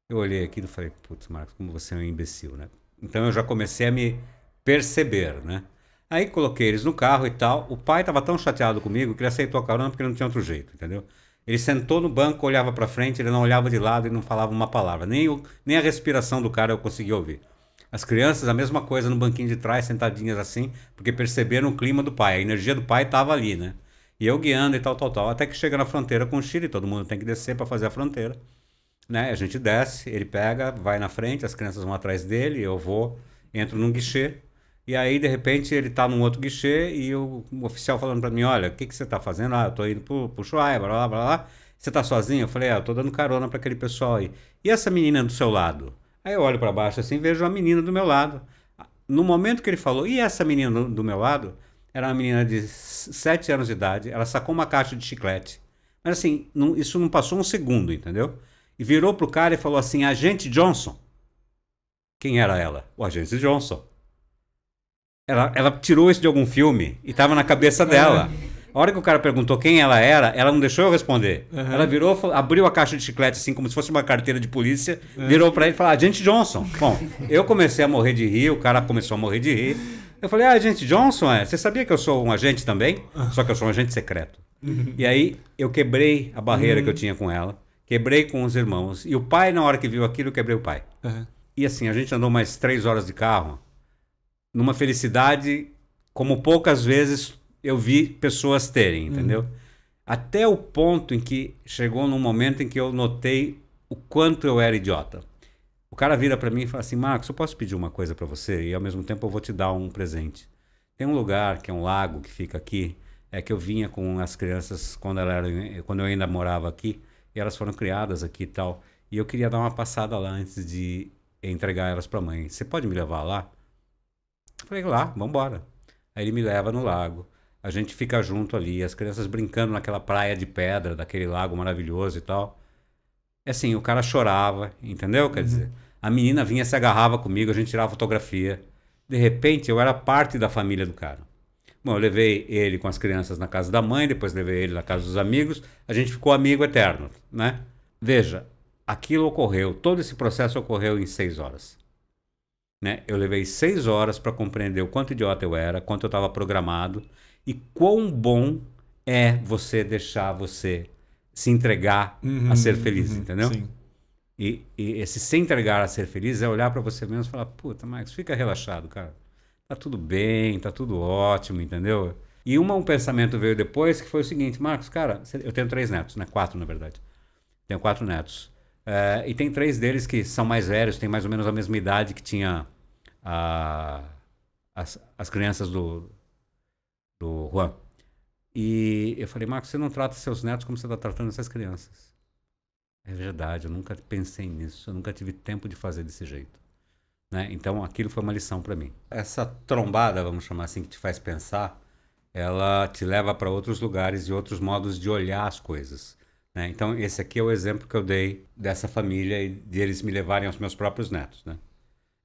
Eu olhei aquilo e falei, putz, Marcos, como você é um imbecil, né? Então eu já comecei a me perceber, né? Aí coloquei eles no carro e tal. O pai estava tão chateado comigo que ele aceitou a carona porque não tinha outro jeito, entendeu? Ele sentou no banco, olhava para frente, ele não olhava de lado e não falava uma palavra. Nem, o, nem a respiração do cara eu conseguia ouvir. As crianças, a mesma coisa no banquinho de trás, sentadinhas assim, porque perceberam o clima do pai. A energia do pai estava ali, né? E eu guiando e tal, tal, tal. Até que chega na fronteira com o Chile, todo mundo tem que descer para fazer a fronteira. Né? A gente desce, ele pega, vai na frente, as crianças vão atrás dele, eu vou, entro num guichê, e aí, de repente, ele está num outro guichê e o, oficial falando para mim: Olha, o que, que você está fazendo? Ah, eu estou indo pro, pro Shuai, blá blá blá. blá. Você está sozinho? Eu falei: Ah, eu estou dando carona para aquele pessoal aí. E essa menina do seu lado? Aí eu olho para baixo assim vejo a menina do meu lado. No momento que ele falou: E essa menina do, do meu lado? Era uma menina de 7 anos de idade, ela sacou uma caixa de chiclete. Mas assim, não, isso não passou um segundo, entendeu? E virou pro cara e falou assim: Agente Johnson. Quem era ela? O agente Johnson. Ela, ela tirou isso de algum filme e estava na cabeça é. dela. A hora que o cara perguntou quem ela era, ela não deixou eu responder. Uhum. Ela virou, abriu a caixa de chiclete, assim, como se fosse uma carteira de polícia, uhum. virou para ele e falou: Agente Johnson. Bom, eu comecei a morrer de rir, o cara começou a morrer de rir. Eu falei: Ah, agente Johnson, é, você sabia que eu sou um agente também? Ah. Só que eu sou um agente secreto. Uhum. E aí eu quebrei a barreira que eu uhum. tinha com ela, quebrei com os irmãos. E o pai, na hora que viu aquilo, eu quebrei o pai. E assim, a gente andou mais três horas de carro numa felicidade como poucas vezes eu vi pessoas terem, hum. entendeu? Uhum. Até o ponto em que chegou num momento em que eu notei o quanto eu era idiota. O cara vira para mim e fala assim: Marcos, eu posso pedir uma coisa para você e ao mesmo tempo eu vou te dar um presente. Tem um lugar que é um lago que fica aqui, é que eu vinha com as crianças quando, ela era, quando eu ainda morava aqui e elas foram criadas aqui e tal. E eu queria dar uma passada lá antes de entregar elas para a mãe. Você pode me levar lá? Falei, lá, vamos embora. Aí ele me leva no lago. A gente fica junto ali, as crianças brincando naquela praia de pedra, daquele lago maravilhoso e tal. É assim, o cara chorava, entendeu? Quer uhum. dizer, a menina vinha, se agarrava comigo, a gente tirava fotografia. De repente, eu era parte da família do cara. Bom, eu levei ele com as crianças na casa da mãe, depois levei ele na casa dos amigos, a gente ficou amigo eterno, né? Veja, aquilo ocorreu, todo esse processo ocorreu em seis horas. Né? Eu levei seis horas para compreender o quanto idiota eu era, quanto eu estava programado e quão bom é você deixar você se entregar uhum, a ser feliz, uhum, entendeu? Sim. E, e, esse se entregar a ser feliz é olhar para você mesmo e falar: puta, Marcos, fica relaxado, cara. Tá tudo bem, tá tudo ótimo, entendeu? E uma, um pensamento veio depois que foi o seguinte: Marcos, cara, eu tenho três netos, né? Quatro, na verdade. Tenho quatro netos. É, e tem três deles que são mais velhos, têm mais ou menos a mesma idade que tinha a, as, as crianças do, do Juan. E eu falei, Marcos, você não trata seus netos como você está tratando essas crianças. É verdade, eu nunca pensei nisso, eu nunca tive tempo de fazer desse jeito. Né? Então aquilo foi uma lição para mim. Essa trombada, vamos chamar assim, que te faz pensar, ela te leva para outros lugares e outros modos de olhar as coisas. Né? Então esse aqui é o exemplo que eu dei dessa família e de eles me levarem aos meus próprios netos. Né?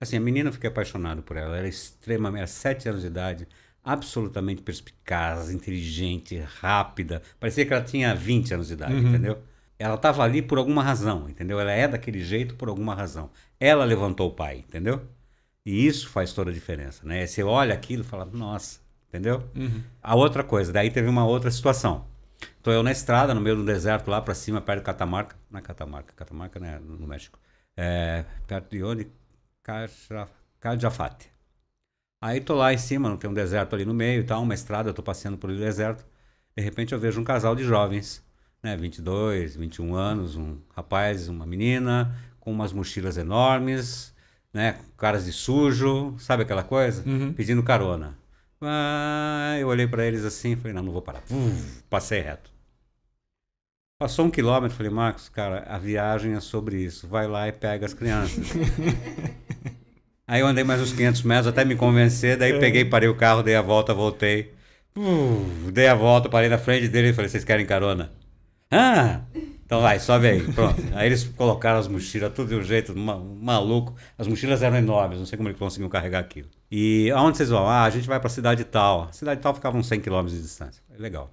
Assim, a menina eu fiquei apaixonado por ela. Ela era é extremamente, aos sete anos de idade, absolutamente perspicaz, inteligente, rápida. Parecia que ela tinha 20 anos de idade, uhum. entendeu? Ela estava ali por alguma razão, entendeu? Ela é daquele jeito por alguma razão. Ela levantou o pai, entendeu? E isso faz toda a diferença, né? Você olha aquilo e fala, nossa, entendeu? Uhum. A outra coisa, daí teve uma outra situação. Então eu na estrada, no meio do deserto, lá para cima, perto de Catamarca. Na Catamarca, Catamarca, né? No México. É, perto de onde? Kajafat. Aí tô lá em cima, não tem um deserto ali no meio e tal, uma estrada, tô passeando por um deserto. De repente eu vejo um casal de jovens, né, 22, 21 anos, um rapaz, uma menina, com umas mochilas enormes, né, caras de sujo, sabe aquela coisa? Uhum. Pedindo carona. Ah, eu olhei para eles assim, falei, não, não vou parar. Uf, passei reto. Passou um quilômetro, falei, Marcos, cara, a viagem é sobre isso. Vai lá e pega as crianças. Aí eu andei mais uns 500 metros até me convencer, daí é. peguei, parei o carro, dei a volta, voltei. dei a volta, parei na frente dele e falei: Vocês querem carona? Ah! Então vai, sobe aí. Pronto. aí eles colocaram as mochilas, tudo de um jeito maluco. As mochilas eram enormes, não sei como eles conseguiam carregar aquilo. E aonde vocês vão? Ah, a gente vai pra cidade tal. A cidade tal ficava uns 100 km de distância. Legal.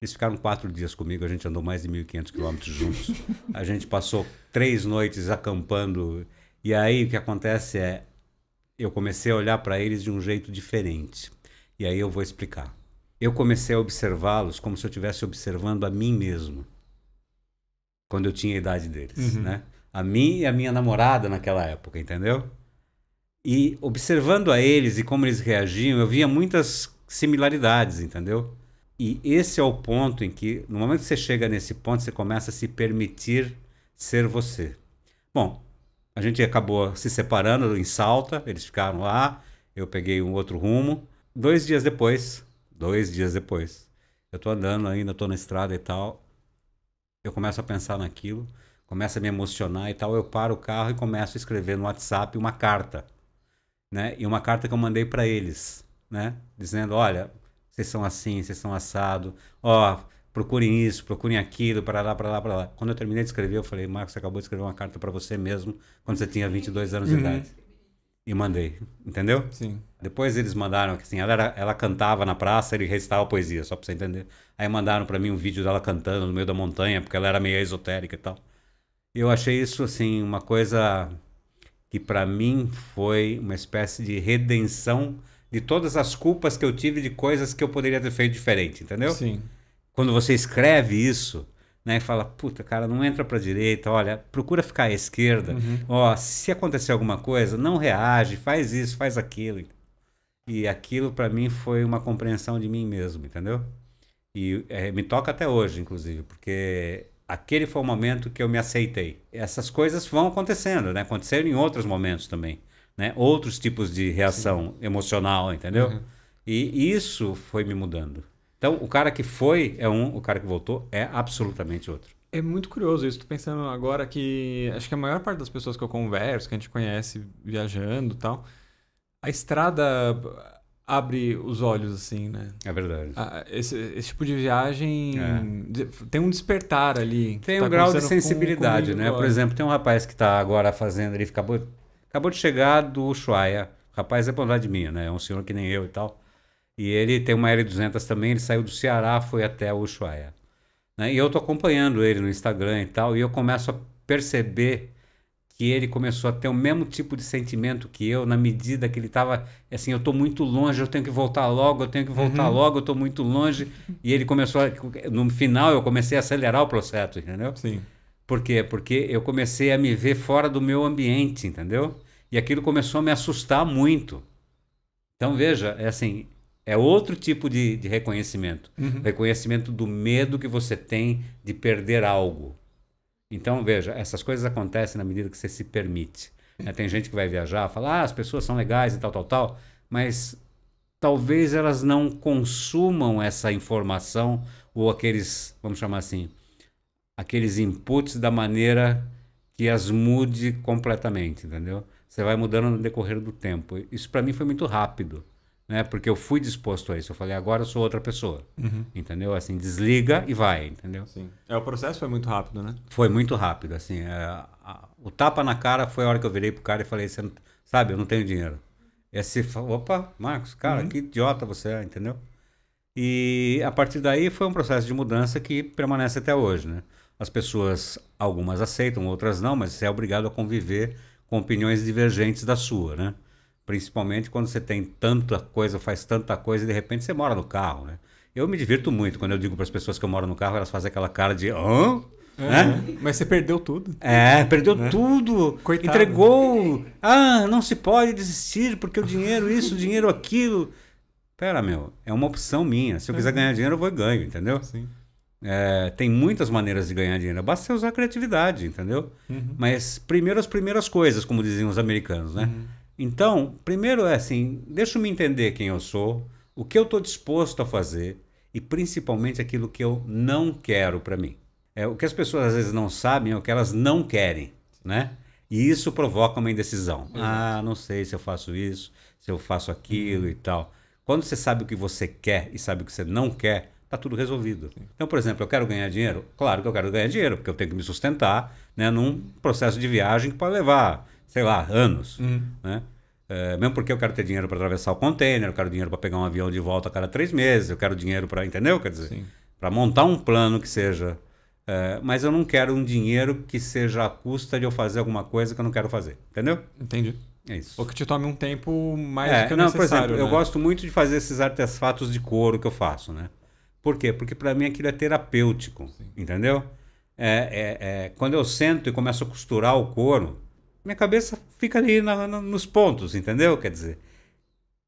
Eles ficaram quatro dias comigo, a gente andou mais de 1.500 quilômetros juntos. A gente passou três noites acampando e aí o que acontece é, eu comecei a olhar para eles de um jeito diferente. E aí eu vou explicar. Eu comecei a observá-los como se eu estivesse observando a mim mesmo, quando eu tinha a idade deles, uhum. né? A mim e a minha namorada naquela época, entendeu? E observando a eles e como eles reagiam, eu via muitas similaridades, entendeu? E esse é o ponto em que, no momento que você chega nesse ponto, você começa a se permitir ser você. Bom, a gente acabou se separando em Salta, eles ficaram lá, eu peguei um outro rumo. Dois dias depois, dois dias depois, eu tô andando ainda, tô na estrada e tal, eu começo a pensar naquilo, começo a me emocionar e tal, eu paro o carro e começo a escrever no WhatsApp uma carta, né? E uma carta que eu mandei para eles, né? Dizendo, olha, vocês são assim, vocês são assado, ó, oh, procurem isso, procurem aquilo, para lá, para lá, para lá. Quando eu terminei de escrever, eu falei, Marcos, você acabou de escrever uma carta para você mesmo quando você tinha 22 anos uhum. de idade. E mandei, entendeu? Sim. Depois eles mandaram, assim, ela, era, ela cantava na praça, ele recitava poesia, só pra você entender. Aí mandaram para mim um vídeo dela cantando no meio da montanha, porque ela era meio esotérica e tal. E eu achei isso, assim, uma coisa que para mim foi uma espécie de redenção de todas as culpas que eu tive de coisas que eu poderia ter feito diferente, entendeu? Sim quando você escreve isso, né, e fala, puta, cara, não entra para direita, olha, procura ficar à esquerda, uhum. ó, se acontecer alguma coisa, não reage, faz isso, faz aquilo. E aquilo para mim foi uma compreensão de mim mesmo, entendeu? E é, me toca até hoje, inclusive, porque aquele foi o momento que eu me aceitei. Essas coisas vão acontecendo, né? Aconteceram em outros momentos também, né? Outros tipos de reação Sim. emocional, entendeu? Uhum. E isso foi me mudando. Então, o cara que foi é um, o cara que voltou é absolutamente outro.
É muito curioso isso. Tô pensando agora que acho que a maior parte das pessoas que eu converso, que a gente conhece viajando e tal, a estrada abre os olhos, assim, né? É verdade. esse, esse, tipo de viagem é. tem um despertar ali. Tem tá um grau de sensibilidade, com, né? Agora. Por exemplo,
tem um rapaz que está agora fazendo, ele acabou, acabou de chegar do Ushuaia. O rapaz é bondade minha, né? É um senhor que nem eu e tal. E ele tem uma L200 também, ele saiu do Ceará, foi até Ushuaia. Né? E eu tô acompanhando ele no Instagram e tal, e eu começo a perceber que ele começou a ter o mesmo tipo de sentimento que eu, na medida que ele estava assim, eu estou muito longe, eu tenho que voltar logo, eu tenho que voltar uhum. logo, eu estou muito longe. E ele começou, a, no final eu comecei a acelerar o processo, entendeu? Sim. Por quê? Porque eu comecei a me ver fora do meu ambiente, entendeu? E aquilo começou a me assustar muito. Então veja, é assim, é outro tipo de, de reconhecimento. Uhum. Reconhecimento do medo que você tem de perder algo. Então, veja, essas coisas acontecem na medida que você se permite. Né? Tem gente que vai viajar, fala, ah, as pessoas são legais e tal, tal, tal, mas talvez elas não consumam essa informação ou aqueles, vamos chamar assim, aqueles inputs da maneira que as mude completamente, entendeu? Você vai mudando no decorrer do tempo. Isso para mim foi muito rápido né? Porque eu fui disposto a isso. Eu falei, agora eu sou outra pessoa. Uhum. Entendeu? Assim, desliga e vai, entendeu? Sim.
É, o processo foi muito rápido, né?
Foi muito rápido, assim. É, a, o tapa na cara foi a hora que eu virei pro cara e falei, você não, sabe, eu não tenho dinheiro. E assim, opa, Marcos, cara, uhum. que idiota você é, entendeu? E a partir daí foi um processo de mudança que permanece até hoje, né? As pessoas, algumas aceitam, outras não, mas você é obrigado a conviver com opiniões divergentes da sua, né? Principalmente quando você tem tanta coisa, faz tanta coisa e de repente você mora no carro, né? Eu me divirto muito quando eu digo para as pessoas que eu moro no carro, elas fazem aquela cara de hã?
É, né? Mas você perdeu tudo. É, perdeu né? tudo. Coitado.
Entregou. Ah, não se pode desistir porque o dinheiro isso, o dinheiro aquilo. Pera, meu, é uma opção minha. Se eu quiser ganhar dinheiro, eu vou e ganho, entendeu? Sim. É, tem muitas maneiras de ganhar dinheiro. Basta você usar a criatividade, entendeu? Uhum. Mas primeiro as primeiras coisas, como diziam os americanos, né? Uhum então, primeiro é assim, deixa-me entender quem eu sou, o que eu estou disposto a fazer e principalmente aquilo que eu não quero para mim. É, o que as pessoas às vezes não sabem é o que elas não querem, né? E isso provoca uma indecisão. Exato. Ah, não sei se eu faço isso, se eu faço aquilo uhum. e tal. Quando você sabe o que você quer e sabe o que você não quer, tá tudo resolvido. Sim. Então, por exemplo, eu quero ganhar dinheiro? Claro que eu quero ganhar dinheiro, porque eu tenho que me sustentar né, num processo de viagem que pode levar sei lá, anos. Uhum. Né? É, mesmo porque eu quero ter dinheiro para atravessar o container, eu quero dinheiro para pegar um avião de volta a cada três meses, eu quero dinheiro para, entendeu? Quer dizer, para montar um plano que seja. É, mas eu não quero um dinheiro que seja à custa de eu fazer alguma coisa que eu não quero fazer, entendeu? Entendi. É isso. Ou que te tome um tempo mais é, do que não, necessário. Por exemplo, né? eu gosto muito de fazer esses artefatos de couro que eu faço, né? Por quê? Porque para mim aquilo é terapêutico, Sim. entendeu? É, é, é, quando eu sento e começo a costurar o couro, minha cabeça fica ali na, na, nos pontos, entendeu? Quer dizer,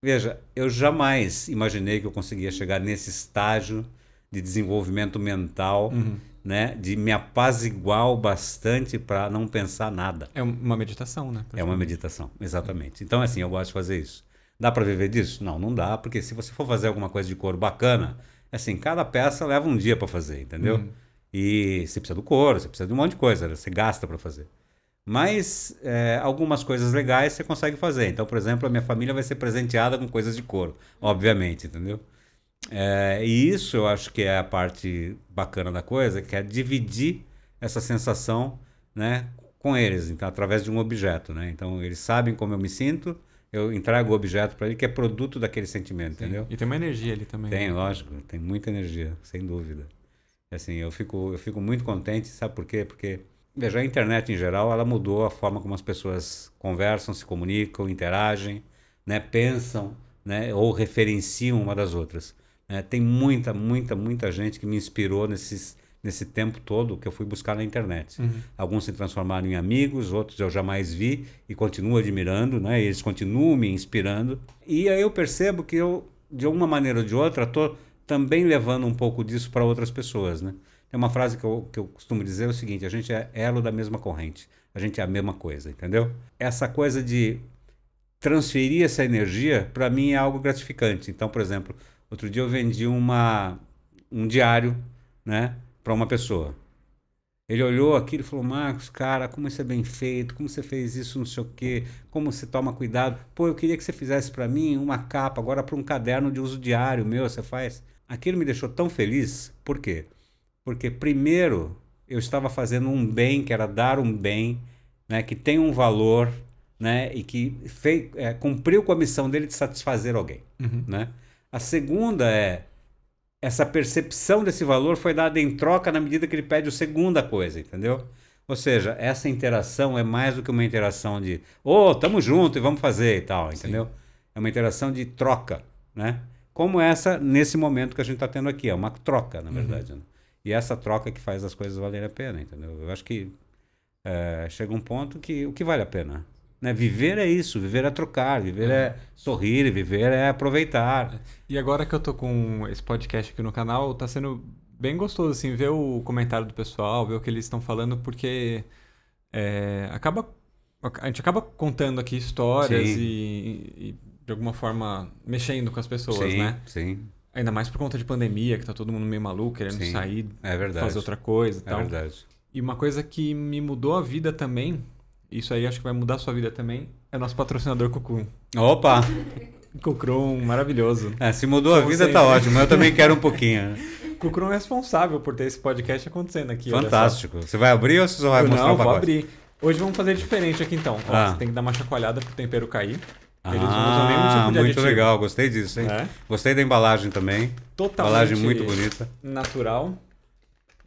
veja, eu jamais imaginei que eu conseguia chegar nesse estágio de desenvolvimento mental, uhum. né? De me apaziguar o bastante para não pensar nada. É uma
meditação, né?
É uma meditação, exatamente. Então, assim, eu gosto de fazer isso. Dá para viver disso? Não, não dá, porque se você for fazer alguma coisa de couro bacana, assim, cada peça leva um dia para fazer, entendeu? Uhum. E você precisa do couro, você precisa de um monte de coisa, você gasta para fazer. Mas é, algumas coisas legais você consegue fazer. Então, por exemplo, a minha família vai ser presenteada com coisas de couro, obviamente, entendeu? É, e isso eu acho que é a parte bacana da coisa, que é dividir essa sensação né, com eles, então, através de um objeto. Né? Então, eles sabem como eu me sinto, eu entrego o objeto para ele que é produto daquele sentimento, Sim. entendeu? E tem uma energia ali também. Tem, né? lógico, tem muita energia, sem dúvida. Assim, eu fico, eu fico muito contente, sabe por quê? Porque veja, a internet em geral, ela mudou a forma como as pessoas conversam, se comunicam, interagem, né, pensam, né, ou referenciam uma das outras. Né? Tem muita, muita, muita gente que me inspirou nesses, nesse tempo todo que eu fui buscar na internet. Uhum. Alguns se transformaram em amigos, outros eu jamais vi e continuo admirando, né? E eles continuam me inspirando. E aí eu percebo que eu, de uma maneira ou de outra, estou também levando um pouco disso para outras pessoas, né? Tem é uma frase que eu, que eu costumo dizer é o seguinte: a gente é elo da mesma corrente, a gente é a mesma coisa, entendeu? Essa coisa de transferir essa energia, para mim é algo gratificante. Então, por exemplo, outro dia eu vendi uma, um diário né, para uma pessoa. Ele olhou aquilo e falou: Marcos, cara, como isso é bem feito, como você fez isso, não sei o quê, como você toma cuidado. Pô, eu queria que você fizesse para mim uma capa agora para um caderno de uso diário meu, você faz? Aquilo me deixou tão feliz, por quê? Porque, primeiro, eu estava fazendo um bem, que era dar um bem, né, que tem um valor né, e que fei, é, cumpriu com a missão dele de satisfazer alguém. Uhum. Né? A segunda é essa percepção desse valor foi dada em troca na medida que ele pede a segunda coisa, entendeu? Ou seja, essa interação é mais do que uma interação de oh, tamo junto e vamos fazer e tal, entendeu? Sim. É uma interação de troca, né? Como essa nesse momento que a gente está tendo aqui, é uma troca, na uhum. verdade. Uhum. Né? E essa troca que faz as coisas valerem a pena, entendeu? Eu acho que é, chega um ponto que o que
vale a pena? Né? Viver é isso, viver é trocar, viver é. é. sorrir, viver é aproveitar. E agora que eu tô com esse podcast aqui no canal, tá sendo bem gostoso, assim, ver o comentário do pessoal, ver o que eles estão falando, porque é, acaba a gente acaba contando aqui histórias e, e, de alguma forma mexendo com as pessoas, sim, né? Sim. Ainda mais por conta de pandemia, que tá todo mundo meio maluco, querendo Sim, sair, é fazer outra coisa e é tal. É verdade. E uma coisa que me mudou a vida também, isso aí acho que vai mudar a sua vida também, é nosso patrocinador Cucum. Opa! Cucrum, maravilhoso. É, se mudou Como a vida, sempre. tá ótimo. Eu também quero um pouquinho. Cucrum é responsável por ter esse podcast acontecendo aqui. Fantástico. Você vai abrir ou você só vai eu mostrar não, o pacote? Não, vou abrir. Hoje vamos fazer diferente aqui então. ah. Você tem que dar uma chacoalhada pro tempero cair. Eles ah, não usam nenhum tipo de ah, muito aditivo. legal, gostei disso, hein? É?
Gostei da embalagem também. Totalmente embalagem muito bonita.
Natural.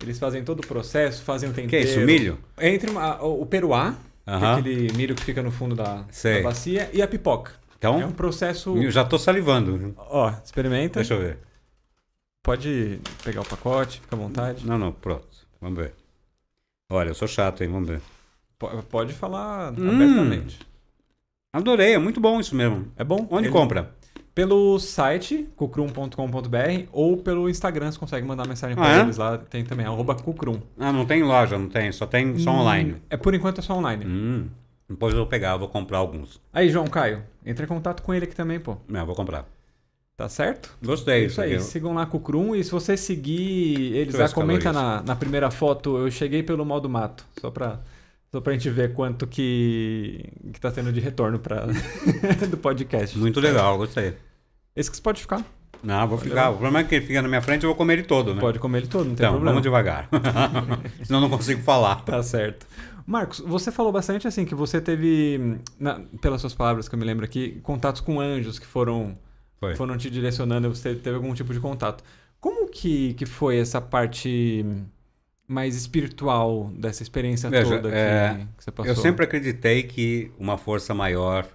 Eles fazem todo o processo, fazem o tempero. Que é isso, milho? Entre uma, o peruá, uh -huh. é aquele milho que fica no fundo da, da, bacia, e a pipoca. Então, é um processo. Eu já estou salivando. Ó, experimenta. Deixa eu ver. Pode pegar o pacote, fica à vontade.
Não, não, pronto. Vamos ver. Olha, eu sou chato, hein? Vamos ver.
P pode falar hum.
abertamente. Adorei, é
muito bom isso mesmo. É bom? Onde Ele- compra? Pelo site cucrum.com.br ou pelo Instagram, você consegue mandar mensagem pra Ah, é? eles lá. Tem também, arroba cucrum.
Ah, não tem loja, não tem. Só tem só hum, online. É por enquanto é só online. Hum. Depois eu vou pegar, eu vou comprar alguns.
Aí, João Caio, entre em contato com ele aqui também, pô. Não, é, eu vou comprar. Tá certo? Gostei. É isso aí, aqui. sigam lá Cucrum e se você seguir eles já comenta na, na primeira foto, eu cheguei pelo mal do mato, só pra só pra gente ver quanto que, que tá tendo de retorno pra, do podcast. Muito legal, gostei. Esse que você pode ficar. Não, vou ficar. O problema é que fica na minha frente, eu vou comer ele todo, né? Pode comer ele todo, não tem então, problema. Vamos devagar. Senão não consigo falar. Tá certo. Marcos, você falou bastante assim que você teve, na, pelas suas palavras que eu me lembro aqui, contatos com anjos que foram, foram te direcionando, você teve algum tipo de contato. Como que, que foi essa parte mais espiritual dessa experiência Veja, toda que, é, que, você passou? Eu sempre
acreditei que uma força maior,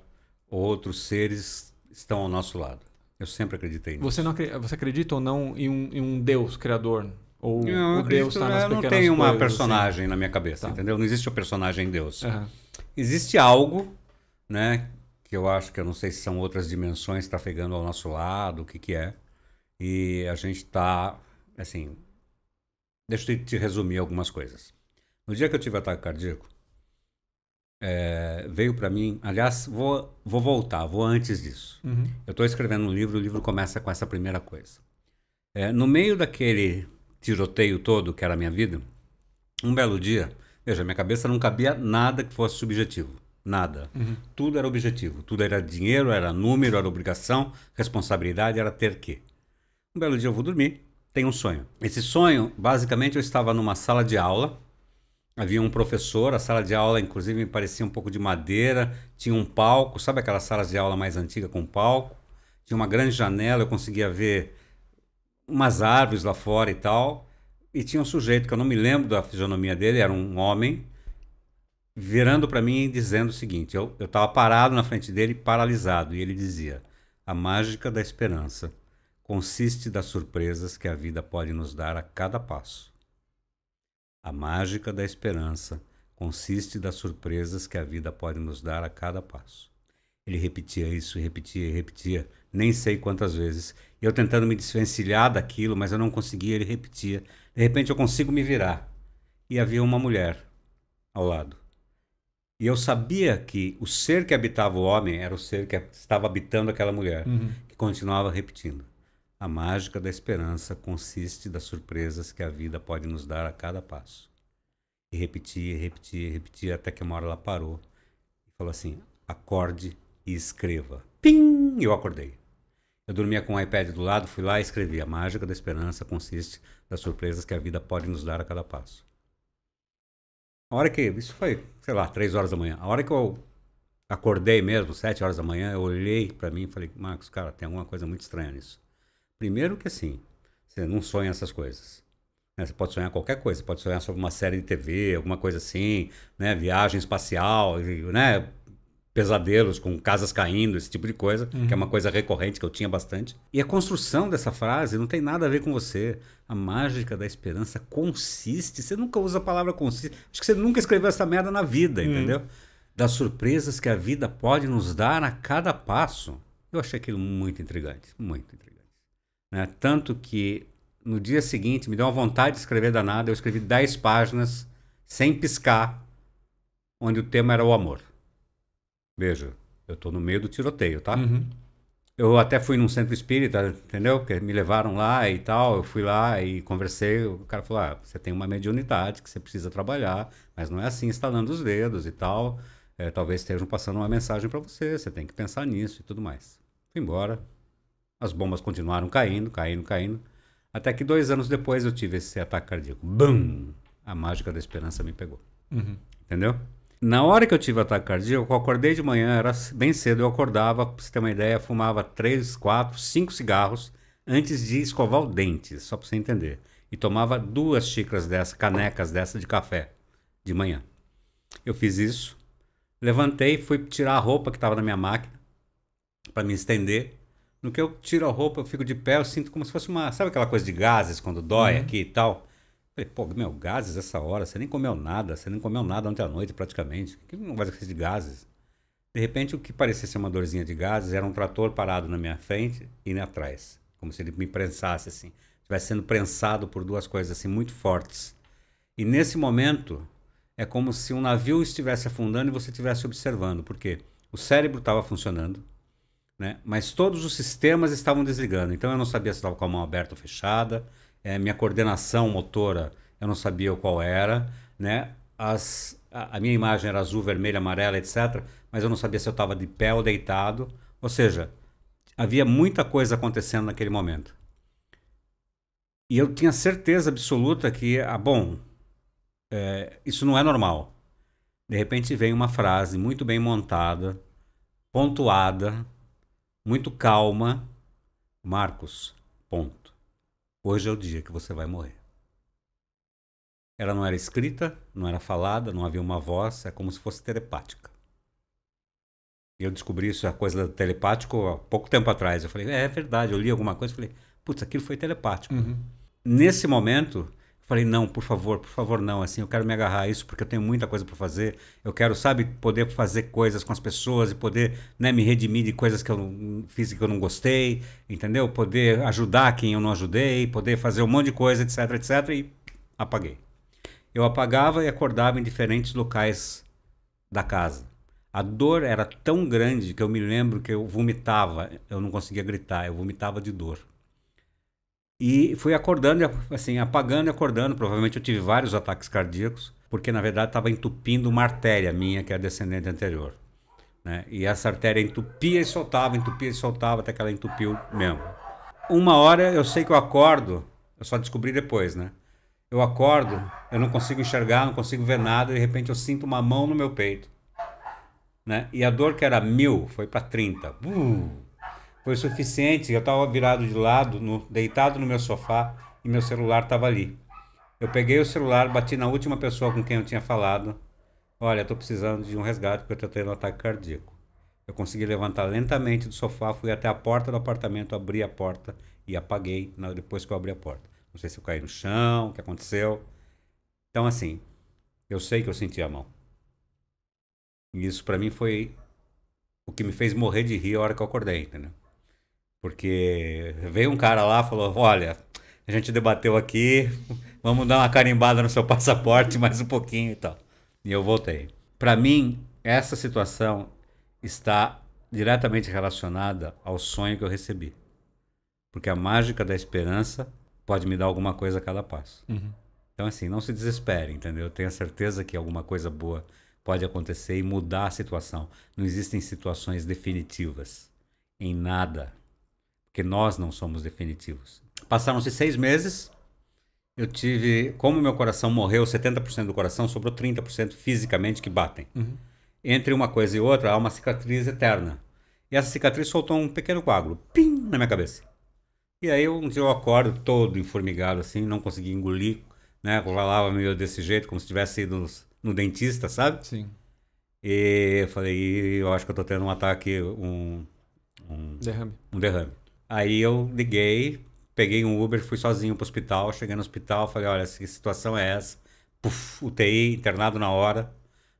outros seres estão ao nosso lado. Eu sempre acreditei nisso.
Você, não, você acredita ou não em um, em um Deus criador? Ou o Deus está nas pequenas Eu não tenho uma coisas, assim? personagem
assim. na minha cabeça, tá. entendeu? Não existe o um personagem Deus. Uhum. Existe algo, né? Que eu acho que eu não sei se são outras dimensões trafegando ao nosso lado, o que que é. E a gente está, assim, Deixa eu te resumir algumas coisas. No dia que eu tive ataque cardíaco, é, veio para mim. Aliás, vou, vou voltar, vou antes disso. Uhum. Eu estou escrevendo um livro, o livro começa com essa primeira coisa. É, no meio daquele tiroteio todo que era a minha vida, um belo dia, veja, minha cabeça não cabia nada que fosse subjetivo. Nada. Uhum. Tudo era objetivo. Tudo era dinheiro, era número, era obrigação, responsabilidade, era ter que. Um belo dia eu vou dormir tem um sonho. Esse sonho, basicamente, eu estava numa sala de aula, havia um professor, a sala de aula, inclusive, me parecia um pouco de madeira, tinha um palco, sabe aquelas salas de aula mais antiga com palco? Tinha uma grande janela, eu conseguia ver umas árvores lá fora e tal. E tinha um sujeito que eu não me lembro da fisionomia dele, era um homem, virando para mim e dizendo o seguinte: eu estava parado na frente dele, paralisado, e ele dizia: A mágica da esperança consiste das surpresas que a vida pode nos dar a cada passo. A mágica da esperança consiste das surpresas que a vida pode nos dar a cada passo. Ele repetia isso, repetia e repetia, nem sei quantas vezes. Eu tentando me desvencilhar daquilo, mas eu não conseguia, ele repetia. De repente eu consigo me virar. E havia uma mulher ao lado. E eu sabia que o ser que habitava o homem era o ser que estava habitando aquela mulher, uhum. que continuava repetindo. A mágica da esperança consiste das surpresas que a vida pode nos dar a cada passo. E repetir, repetir, repetir, até que uma hora ela parou e falou assim: acorde e escreva. Pim! Eu acordei. Eu dormia com o iPad do lado, fui lá e escrevi: A mágica da esperança consiste das surpresas que a vida pode nos dar a cada passo. A hora que. Isso foi, sei lá, três horas da manhã. A hora que eu acordei mesmo, sete horas da manhã, eu olhei para mim e falei: Marcos, cara, tem alguma coisa muito estranha nisso. Primeiro que assim, você não sonha essas coisas. Né? Você pode sonhar qualquer coisa, pode sonhar sobre uma série de TV, alguma coisa assim, né? viagem espacial, né? pesadelos com casas caindo, esse tipo de coisa, uhum. que é uhum. uma coisa recorrente que eu tinha bastante. E a construção dessa frase não tem nada a ver com você. A mágica da esperança consiste, você nunca usa a palavra consiste, acho que você nunca escreveu essa merda na vida, uhum. entendeu? Das surpresas que a vida pode nos dar a cada passo. Eu achei aquilo muito intrigante, muito intrigante. Né? Tanto que no dia seguinte me deu uma vontade de escrever danada, eu escrevi 10 páginas, sem piscar, onde o tema era o amor. Veja, eu estou no meio do tiroteio, tá? Uhum. Eu até fui num centro espírita, entendeu? Porque me levaram lá e tal, eu fui lá e conversei, o cara falou, ah, você tem uma mediunidade que você precisa trabalhar, mas não é assim, estalando os dedos e tal, é, talvez estejam passando uma mensagem para você, você tem que pensar nisso e tudo mais. Fui embora, as bombas continuaram caindo, caindo, caindo. Até que dois anos depois eu tive esse ataque cardíaco. Bum! A mágica da esperança me pegou. Uhum. Entendeu? Na hora que eu tive ataque cardíaco, eu acordei de manhã, era bem cedo, eu acordava, pra você ter uma ideia, fumava três, quatro, cinco cigarros antes de escovar o dente, só pra você entender. E tomava duas xícaras dessa, canecas dessa de café de manhã. Eu fiz isso, levantei, fui tirar a roupa que estava na minha máquina para me estender. No que eu tiro a roupa, eu fico de pé, eu sinto como se fosse uma. Sabe aquela coisa de gases quando dói uhum. aqui e tal? falei, pô, meu, gases essa hora, você nem comeu nada, você nem comeu nada ontem à noite praticamente. O que não vai ser de gases? De repente, o que parecia ser uma dorzinha de gases era um trator parado na minha frente e atrás. Como se ele me prensasse assim. Estivesse sendo prensado por duas coisas assim muito fortes. E nesse momento, é como se um navio estivesse afundando e você estivesse observando, porque o cérebro estava funcionando, né? Mas todos os sistemas estavam desligando. Então eu não sabia se estava com a mão aberta ou fechada. É, minha coordenação motora eu não sabia qual era, né? As, a, a minha imagem era azul, vermelha, amarela, etc. Mas eu não sabia se eu estava de pé ou deitado. Ou seja, havia muita coisa acontecendo naquele momento. E eu tinha certeza absoluta que, ah, bom, é, isso não é normal. De repente vem uma frase muito bem montada, pontuada, muito calma, Marcos, ponto. Hoje é o dia que você vai morrer. Ela não era escrita, não era falada, não havia uma voz, é como se fosse telepática. Eu descobri isso, a coisa do telepático, há pouco tempo atrás. Eu falei, é, é verdade, eu li alguma coisa e falei, putz, aquilo foi telepático. Uhum. Nesse momento, Falei, não, por favor, por favor, não. Assim, eu quero me agarrar a isso porque eu tenho muita coisa para fazer. Eu quero, sabe, poder fazer coisas com as pessoas e poder né, me redimir de coisas que eu fiz fiz que eu não gostei, entendeu? Poder ajudar quem eu não ajudei, poder fazer um monte de coisa, etc, etc. E apaguei. Eu apagava e acordava em diferentes locais da casa. A dor era tão grande que eu me lembro que eu vomitava. Eu não conseguia gritar, eu vomitava de dor. E fui acordando, assim, apagando e acordando. Provavelmente eu tive vários ataques cardíacos, porque na verdade estava entupindo uma artéria minha, que é a descendente anterior. Né? E essa artéria entupia e soltava, entupia e soltava, até que ela entupiu mesmo. Uma hora eu sei que eu acordo, eu só descobri depois, né? Eu acordo, eu não consigo enxergar, não consigo ver nada, e de repente eu sinto uma mão no meu peito. Né? E a dor que era mil foi para 30. Uh! Foi suficiente, eu estava virado de lado, no, deitado no meu sofá e meu celular estava ali. Eu peguei o celular, bati na última pessoa com quem eu tinha falado. Olha, estou precisando de um resgate porque eu estou tendo um ataque cardíaco. Eu consegui levantar lentamente do sofá, fui até a porta do apartamento, abri a porta e apaguei na, depois que eu abri a porta. Não sei se eu caí no chão, o que aconteceu. Então, assim, eu sei que eu senti a mão. E isso para mim foi o que me fez morrer de rir a hora que eu acordei, entendeu? Porque veio um cara lá falou: olha, a gente debateu aqui, vamos dar uma carimbada no seu passaporte mais um pouquinho e tal. E eu voltei. Para mim, essa situação está diretamente relacionada ao sonho que eu recebi. Porque a mágica da esperança pode me dar alguma coisa a cada passo. Uhum. Então, assim, não se desespere, entendeu? Eu tenho a certeza que alguma coisa boa pode acontecer e mudar a situação. Não existem situações definitivas em nada porque nós não somos definitivos. Passaram-se seis meses, eu tive, como meu coração morreu, 70% do coração, sobrou 30% fisicamente que batem. Uhum. Entre uma coisa e outra, há uma cicatriz eterna. E essa cicatriz soltou um pequeno coágulo, pim, na minha cabeça. E aí um dia eu acordo todo enformigado assim, não consegui engolir, né? Rolava meio desse jeito, como se tivesse ido no dentista, sabe? Sim. E eu falei, eu acho que eu tô tendo um ataque, um... Um derrame. Um derrame. Aí eu liguei, peguei um Uber, fui sozinho pro hospital. Cheguei no hospital, falei: olha, a situação é essa. Puf, UTI, internado na hora.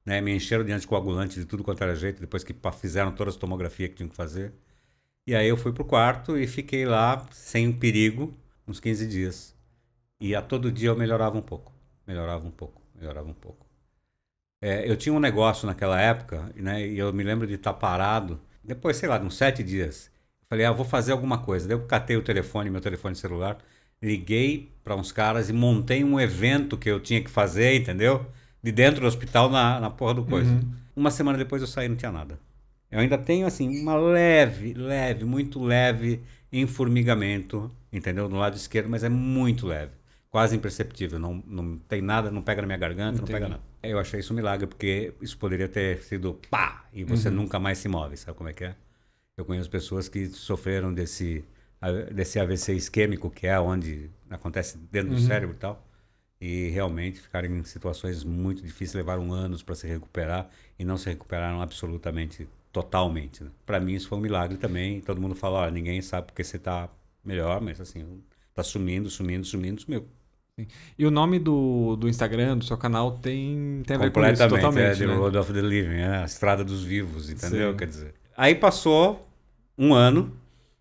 Né? Me encheram de anticoagulante de tudo quanto era jeito, depois que fizeram todas as tomografias que tinham que fazer. E aí eu fui pro quarto e fiquei lá, sem perigo, uns 15 dias. E a todo dia eu melhorava um pouco, melhorava um pouco, melhorava um pouco. É, eu tinha um negócio naquela época, né? E eu me lembro de estar tá parado, depois, sei lá, de uns sete dias, Falei, ah, vou fazer alguma coisa. Daí eu catei o telefone, meu telefone celular, liguei para uns caras e montei um evento que eu tinha que fazer, entendeu? De dentro do hospital na, na porra do coisa. Uhum. Uma semana depois eu saí não tinha nada. Eu ainda tenho, assim, uma leve, leve, muito leve enformigamento, entendeu? No lado esquerdo, mas é muito leve. Quase imperceptível. Não, não tem nada, não pega na minha garganta, Entendi. não pega nada. Eu achei isso um milagre, porque isso poderia ter sido pá! E você uhum. nunca mais se move, sabe como é que é? Eu conheço pessoas que sofreram desse, desse AVC isquêmico, que é onde acontece dentro uhum. do cérebro e tal, e realmente ficaram em situações muito difíceis, levaram anos para se recuperar e não se recuperaram absolutamente, totalmente. Né? Para mim isso foi um milagre também. Todo mundo fala, olha, ninguém sabe porque você está melhor, mas assim, tá sumindo, sumindo, sumindo,
sumiu. Sim. E o nome do, do Instagram, do seu canal, tem, tem a ver com isso é, totalmente. É, né? The
Road of the Living, é a Estrada dos Vivos, entendeu? Sim. Quer dizer. Aí passou, um ano,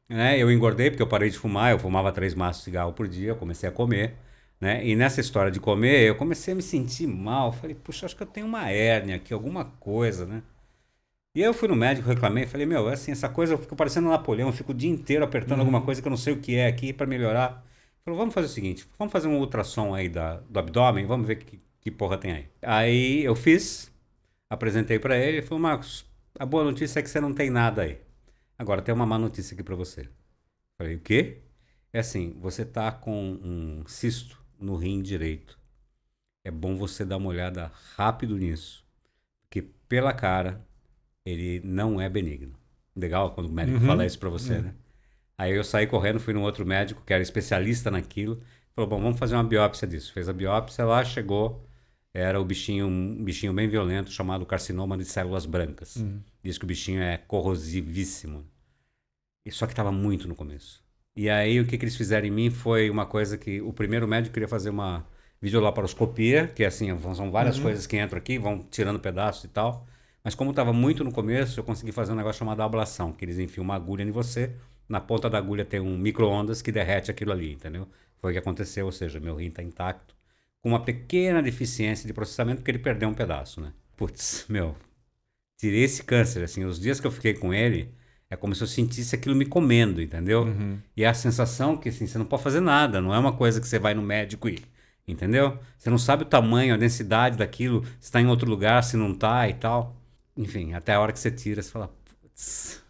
né? Eu engordei porque eu parei de fumar, eu fumava três maços de cigarro por dia, eu comecei a comer, né? E nessa história de comer, eu comecei a me sentir mal. Falei, puxa, acho que eu tenho uma hérnia aqui, alguma coisa, né? E eu fui no médico, reclamei, falei, meu, é assim, essa coisa eu fico parecendo um Napoleão, eu fico o dia inteiro apertando uhum. alguma coisa que eu não sei o que é aqui para melhorar. Ele falou, vamos fazer o seguinte, vamos fazer um ultrassom aí da, do abdômen, vamos ver que, que porra tem aí. Aí eu fiz, apresentei para ele, ele falou, Marcos, a boa notícia é que você não tem nada aí. Agora, tem uma má notícia aqui para você. Falei, o quê? É assim, você tá com um cisto no rim direito. É bom você dar uma olhada rápido nisso. Porque pela cara, ele não é benigno. Legal quando o médico uhum. fala isso para você, uhum. né? Aí eu saí correndo, fui num outro médico que era especialista naquilo. Falou, bom, vamos fazer uma biópsia disso. Fez a biópsia lá, chegou era o bichinho, um bichinho bem violento chamado carcinoma de células brancas. Uhum. Diz que o bichinho é corrosivíssimo. E só que estava muito no começo. E aí o que, que eles fizeram em mim foi uma coisa que o primeiro médico queria fazer uma videolaparoscopia, que é assim, são várias uhum. coisas que entram aqui, vão tirando pedaços e tal. Mas como estava muito no começo, eu consegui fazer um negócio chamado ablação, que eles enfiam uma agulha em você, na ponta da agulha tem um micro-ondas que derrete aquilo ali, entendeu? Foi o que aconteceu, ou seja, meu rim está intacto com uma pequena deficiência de processamento, porque ele perdeu um pedaço, né? Putz, meu, tirei esse câncer, assim, os dias que eu fiquei com ele, é como se eu sentisse aquilo me comendo, entendeu? Uhum. E é a sensação que, assim, você não pode fazer nada, não é uma coisa que você vai no médico e... Entendeu? Você não sabe o tamanho, a densidade daquilo, se está em outro lugar, se não está e tal. Enfim, até a hora que você tira, você fala... Putz,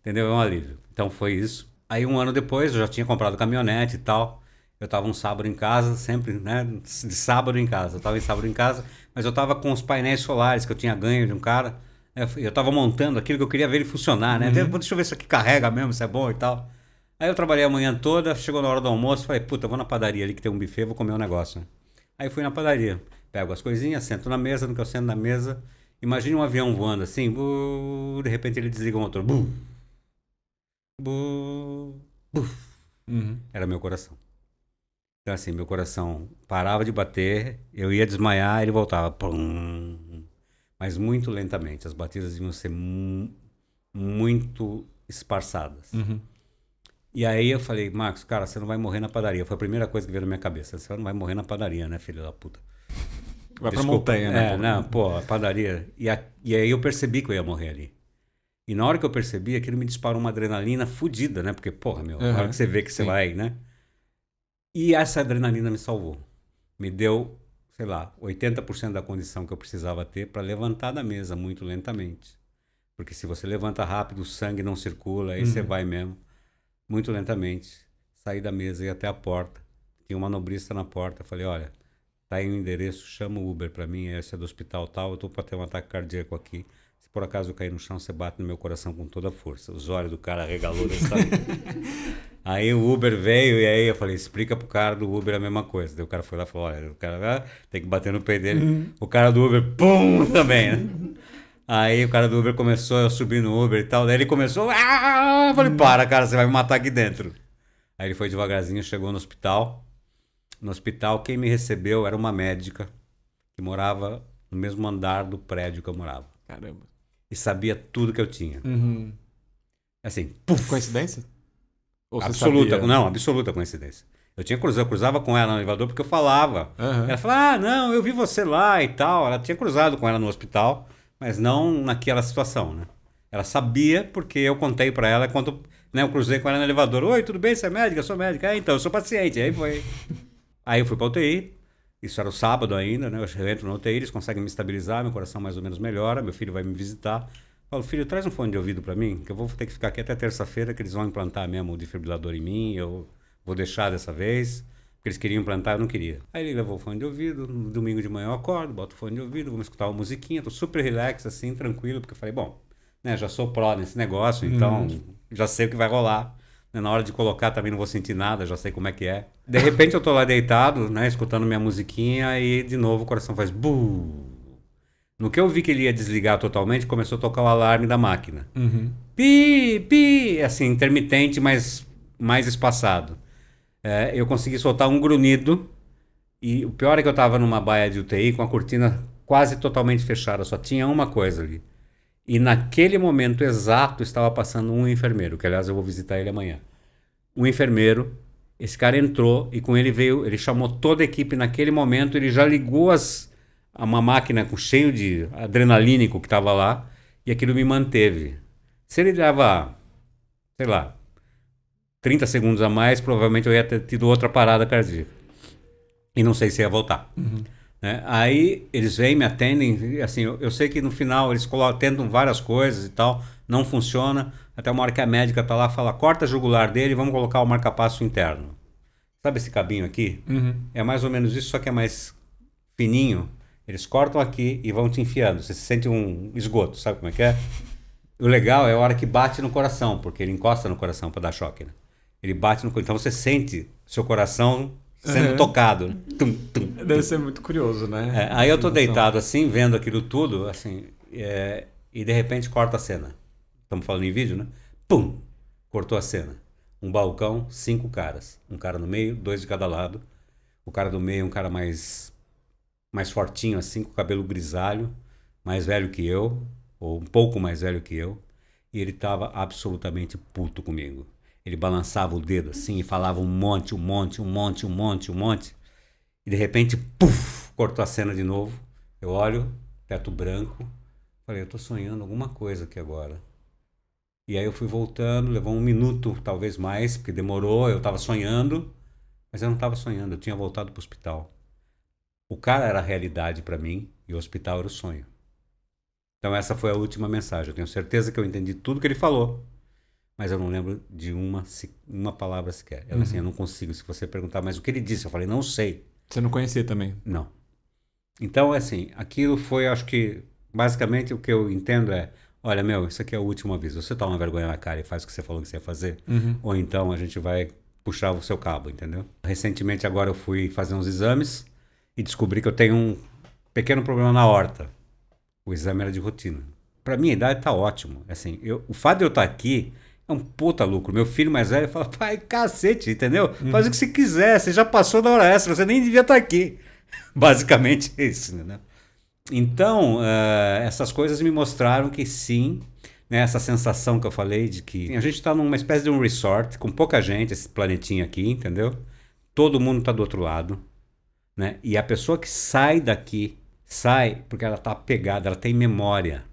entendeu? É um alívio. Então foi isso. Aí um ano depois eu já tinha comprado caminhonete e tal. Eu estava um sábado em casa, sempre, né? De sábado em casa. Eu estava em sábado em casa, mas eu estava com os painéis solares que eu tinha ganho de um cara. Eu estava montando aquilo que eu queria ver ele funcionar, né? Uhum. Deixa eu ver se aqui carrega mesmo, se é bom e tal. Aí eu trabalhei a manhã toda, chegou na hora do almoço, falei, puta, vou na padaria ali que tem um buffet, vou comer um negócio. Né? Aí fui na padaria, pego as coisinhas, sento na mesa, no que eu sento na mesa, imagine um avião voando assim, bu, de repente ele desliga o motor, bu, bu, bu. Uhum. Era meu coração. Então, assim, meu coração parava de bater, eu ia desmaiar, ele voltava. Pum, mas muito lentamente. As batidas iam ser muito esparçadas. Uhum. E aí eu falei, Marcos, cara, você não vai morrer na padaria. Foi a primeira coisa que veio na minha cabeça. Você não vai morrer na padaria, né, filho da puta? Vai Desculpa. pra montanha, né? É, pô? não, pô, a padaria. E, a, e aí eu percebi que eu ia morrer ali. E na hora que eu percebi, aquilo me disparou uma adrenalina fodida, né? Porque, porra, meu, uhum. na hora que você vê que você Sim. vai, né? E essa adrenalina me salvou. Me deu, sei lá, 80% da condição que eu precisava ter para levantar da mesa muito lentamente. Porque se você levanta rápido, o sangue não circula, aí uhum. você vai mesmo, muito lentamente, saí da mesa e até a porta. Tinha uma nobrista na porta, falei: "Olha, tá aí o um endereço, chama o Uber para mim, esse é do hospital tal, eu tô para ter um ataque cardíaco aqui". Se por acaso eu cair no chão, você bate no meu coração com toda a força. Os olhos do cara regalou aí o Uber veio e aí eu falei, explica pro cara do Uber a mesma coisa. Daí o cara foi lá e falou, olha, o cara tem que bater no peito dele. Uhum. O cara do Uber, pum, também, né? Aí o cara do Uber começou a subir no Uber e tal. Daí ele começou. ah! Eu falei, para, cara, você vai me matar aqui dentro. Aí ele foi devagarzinho, chegou no hospital. No hospital, quem me recebeu era uma médica que morava no mesmo andar do prédio que eu morava. Caramba e sabia tudo que eu tinha. Uhum. Assim,
puf. Coincidência? absoluta, sabia? não,
absoluta coincidência. Eu tinha cruzado, eu cruzava com ela no elevador porque eu falava. Uhum. Ela falava, ah, não, eu vi você lá e tal. Ela tinha cruzado com ela no hospital, mas não naquela situação, né? Ela sabia porque eu contei para ela quando né, eu cruzei com ela no elevador. Oi, tudo bem? Você é médica? Eu sou médica. É, então, eu sou paciente. Aí foi. Aí eu fui pra UTI, isso era o sábado ainda, né? Eu entro no UTI, eles conseguem me estabilizar, meu coração mais ou menos melhora, meu filho vai me visitar. Eu falo, filho, traz um fone de ouvido para mim, que eu vou ter que ficar aqui até terça-feira, que eles vão implantar mesmo o defibrilador em mim, eu vou deixar dessa vez, porque eles queriam implantar, eu não queria. Aí ele levou o fone de ouvido, no domingo de manhã eu acordo, boto o fone de ouvido, vou escutar uma musiquinha, tô super relax, assim, tranquilo, porque eu falei, bom, né, já sou pró nesse negócio, então hum. já sei o que vai rolar. Né, na hora de colocar também não vou sentir nada, já sei como é que é. De repente eu tô lá deitado, né, escutando minha musiquinha e de novo o coração faz bu. No que eu vi que ele ia desligar totalmente, começou a tocar o alarme da máquina. Uhum. Pi, pi, assim, intermitente, mas mais espaçado. É, eu consegui soltar um grunhido e o pior é que eu tava numa baia de UTI com a cortina quase totalmente fechada, só tinha uma coisa ali. E naquele momento exato estava passando um enfermeiro, que aliás eu vou visitar ele amanhã. Um enfermeiro, esse cara entrou e com ele veio, ele chamou toda a equipe naquele momento, ele já ligou as, uma máquina com cheio de adrenalínico que estava lá e aquilo me manteve. Se ele dava, sei lá, 30 segundos a mais, provavelmente eu ia ter tido outra parada cardíaca. E não sei se ia voltar. Uhum. Né? Aí eles vêm, me atendem, assim, eu, eu, sei que no final eles tentam várias coisas e tal, não funciona, até uma hora que a médica tá lá fala, corta a jugular dele, vamos colocar o marca-passo interno. Sabe esse cabinho aqui? Uhum. É mais ou menos isso, só que é mais fininho. Eles cortam aqui e vão te enfiando. Você se sente um esgoto, sabe como é que é? O legal é a hora que bate no coração, porque ele encosta no coração para dar choque, né? Ele bate no coração, então você sente seu coração sendo uhum. tocado. Tum,
tum, tum. Deve ser muito curioso, né? É, aí eu tô deitado
assim, vendo aquilo tudo, assim, é, e de repente corta a cena. Estamos falando em vídeo, né? Pum! Cortou a cena. Um balcão, cinco caras. Um cara no meio, dois de cada lado. O cara do meio, é um cara mais mais fortinho assim, com cabelo grisalho, mais velho que eu, ou um pouco mais velho que eu, e ele tava absolutamente puto comigo. Ele balançava o dedo assim e falava um monte, um monte, um monte, um monte, um monte. E de repente, puf, cortou a cena de novo. Eu olho, teto branco. Falei, eu estou sonhando alguma coisa aqui agora. E aí eu fui voltando, levou um minuto, talvez mais, porque demorou, eu estava sonhando, mas eu não estava sonhando, eu tinha voltado para o hospital. O cara era a realidade para mim e o hospital era o sonho. Então essa foi a última mensagem. Eu tenho certeza que eu entendi tudo que ele falou mas eu não lembro de uma, uma palavra sequer. Ela uhum. assim, eu não consigo. Se você perguntar, mas o que ele disse? Eu falei, não sei. Você não conhecia também? Não. Então, assim, aquilo foi, acho que, basicamente o que eu entendo é, olha, meu, isso aqui é o último aviso. Você toma vergonha na cara e faz o que você falou que você ia fazer, uhum. ou então a gente vai puxar o seu cabo, entendeu? Recentemente, agora eu fui fazer uns exames e descobri que eu tenho um pequeno problema na horta. O exame era de rotina. Para minha idade tá ótimo. Assim, eu, o fato de eu estar tá aqui é um puta lucro. Meu filho mais velho fala, pai, cacete, entendeu? Uhum. Faz o que você quiser, você já passou da hora extra, você nem devia estar tá aqui. Basicamente é isso, né? Então, uh, essas coisas me mostraram que sim, né, essa sensação que eu falei de que a gente está numa espécie de um resort com pouca gente, esse planetinho aqui, entendeu? Todo mundo está do outro lado, né? E a pessoa que sai daqui, sai porque ela está apegada, ela tem memória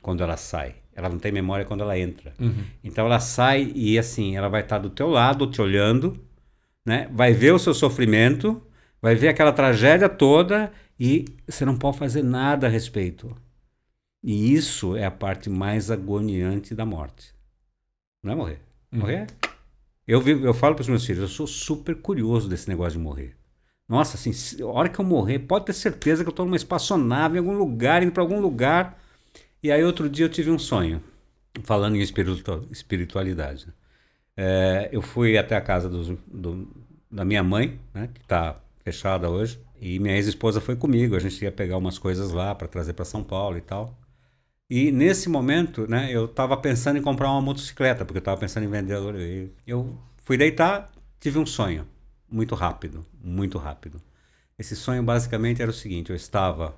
quando ela sai. Ela não tem memória quando ela entra. Uhum. Então ela sai e assim, ela vai estar do teu lado, te olhando, né? Vai ver o seu sofrimento, vai ver aquela tragédia toda e você não pode fazer nada a respeito. E isso é a parte mais agoniante da morte. Não é morrer. Uhum. Morrer é? eu, vivo, eu falo para os meus filhos, eu sou super curioso desse negócio de morrer. Nossa, assim, a hora que eu morrer, pode ter certeza que eu estou numa espaçonave em algum lugar, indo para algum lugar e aí outro dia eu tive um sonho, falando em espiritualidade. Né? É, eu fui até a casa do, do, da minha mãe, né, que está fechada hoje, e minha ex-esposa foi comigo. A gente ia pegar umas coisas lá para trazer para São Paulo e tal. E nesse momento, né, eu estava pensando em comprar uma motocicleta, porque eu estava pensando em vender. Eu fui deitar, tive um sonho, muito rápido, muito rápido. Esse sonho basicamente era o seguinte: eu estava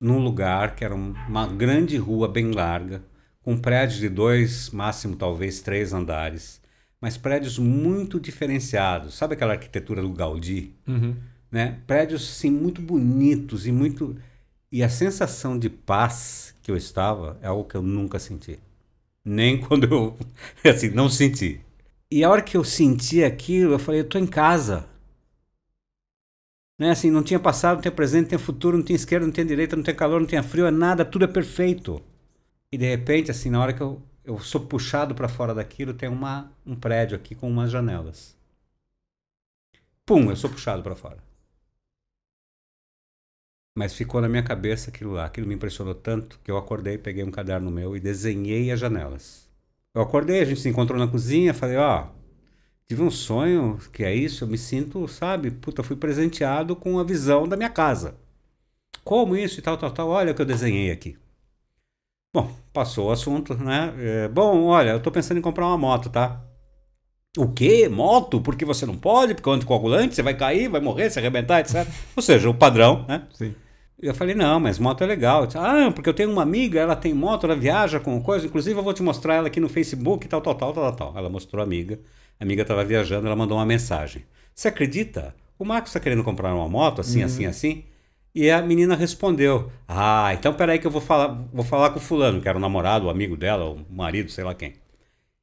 num lugar que era uma grande rua bem larga, com prédios de dois, máximo talvez três andares, mas prédios muito diferenciados. Sabe aquela arquitetura do Gaudí? Uhum. Né? Prédios sim muito bonitos e muito e a sensação de paz que eu estava é algo que eu nunca senti. Nem quando eu assim não senti. E a hora que eu senti aquilo, eu falei, eu em casa. Né? Assim, não tinha passado, não tinha presente, não tinha futuro, não tinha esquerda, não tinha direita, não tinha calor, não tinha frio, é nada, tudo é perfeito. E de repente, assim, na hora que eu, eu sou puxado para fora daquilo, tem uma, um prédio aqui com umas janelas. Pum, eu sou puxado para fora. Mas ficou na minha cabeça aquilo lá. Aquilo me impressionou tanto que eu acordei, peguei um caderno meu e desenhei as janelas. Eu acordei, a gente se encontrou na cozinha, falei, ó, oh, tive um sonho que é isso, eu me sinto, sabe, puta, fui presenteado com a visão da minha casa. Como isso e tal, tal, tal, olha o que eu desenhei aqui. Bom, passou o assunto, né? É, bom, olha, eu tô pensando em comprar uma moto, tá? O quê? Moto? Porque você não pode, porque é um anticoagulante, você vai cair, vai morrer, se arrebentar, etc. Ou seja, o padrão, né? Sim. Eu falei, não, mas moto é legal. Disse, ah, porque eu tenho uma amiga, ela tem moto, ela viaja com coisa. Inclusive, eu vou te mostrar ela aqui no Facebook, tal, tal, tal, tal, tal. Ela mostrou a amiga. A amiga estava viajando, ela mandou uma mensagem. Você acredita? O Marcos está querendo comprar uma moto, assim, assim uhum. assim, assim. E a menina respondeu: Ah, então peraí que eu vou falar, vou falar com o fulano, que era o namorado, o amigo dela, o marido, sei lá quem.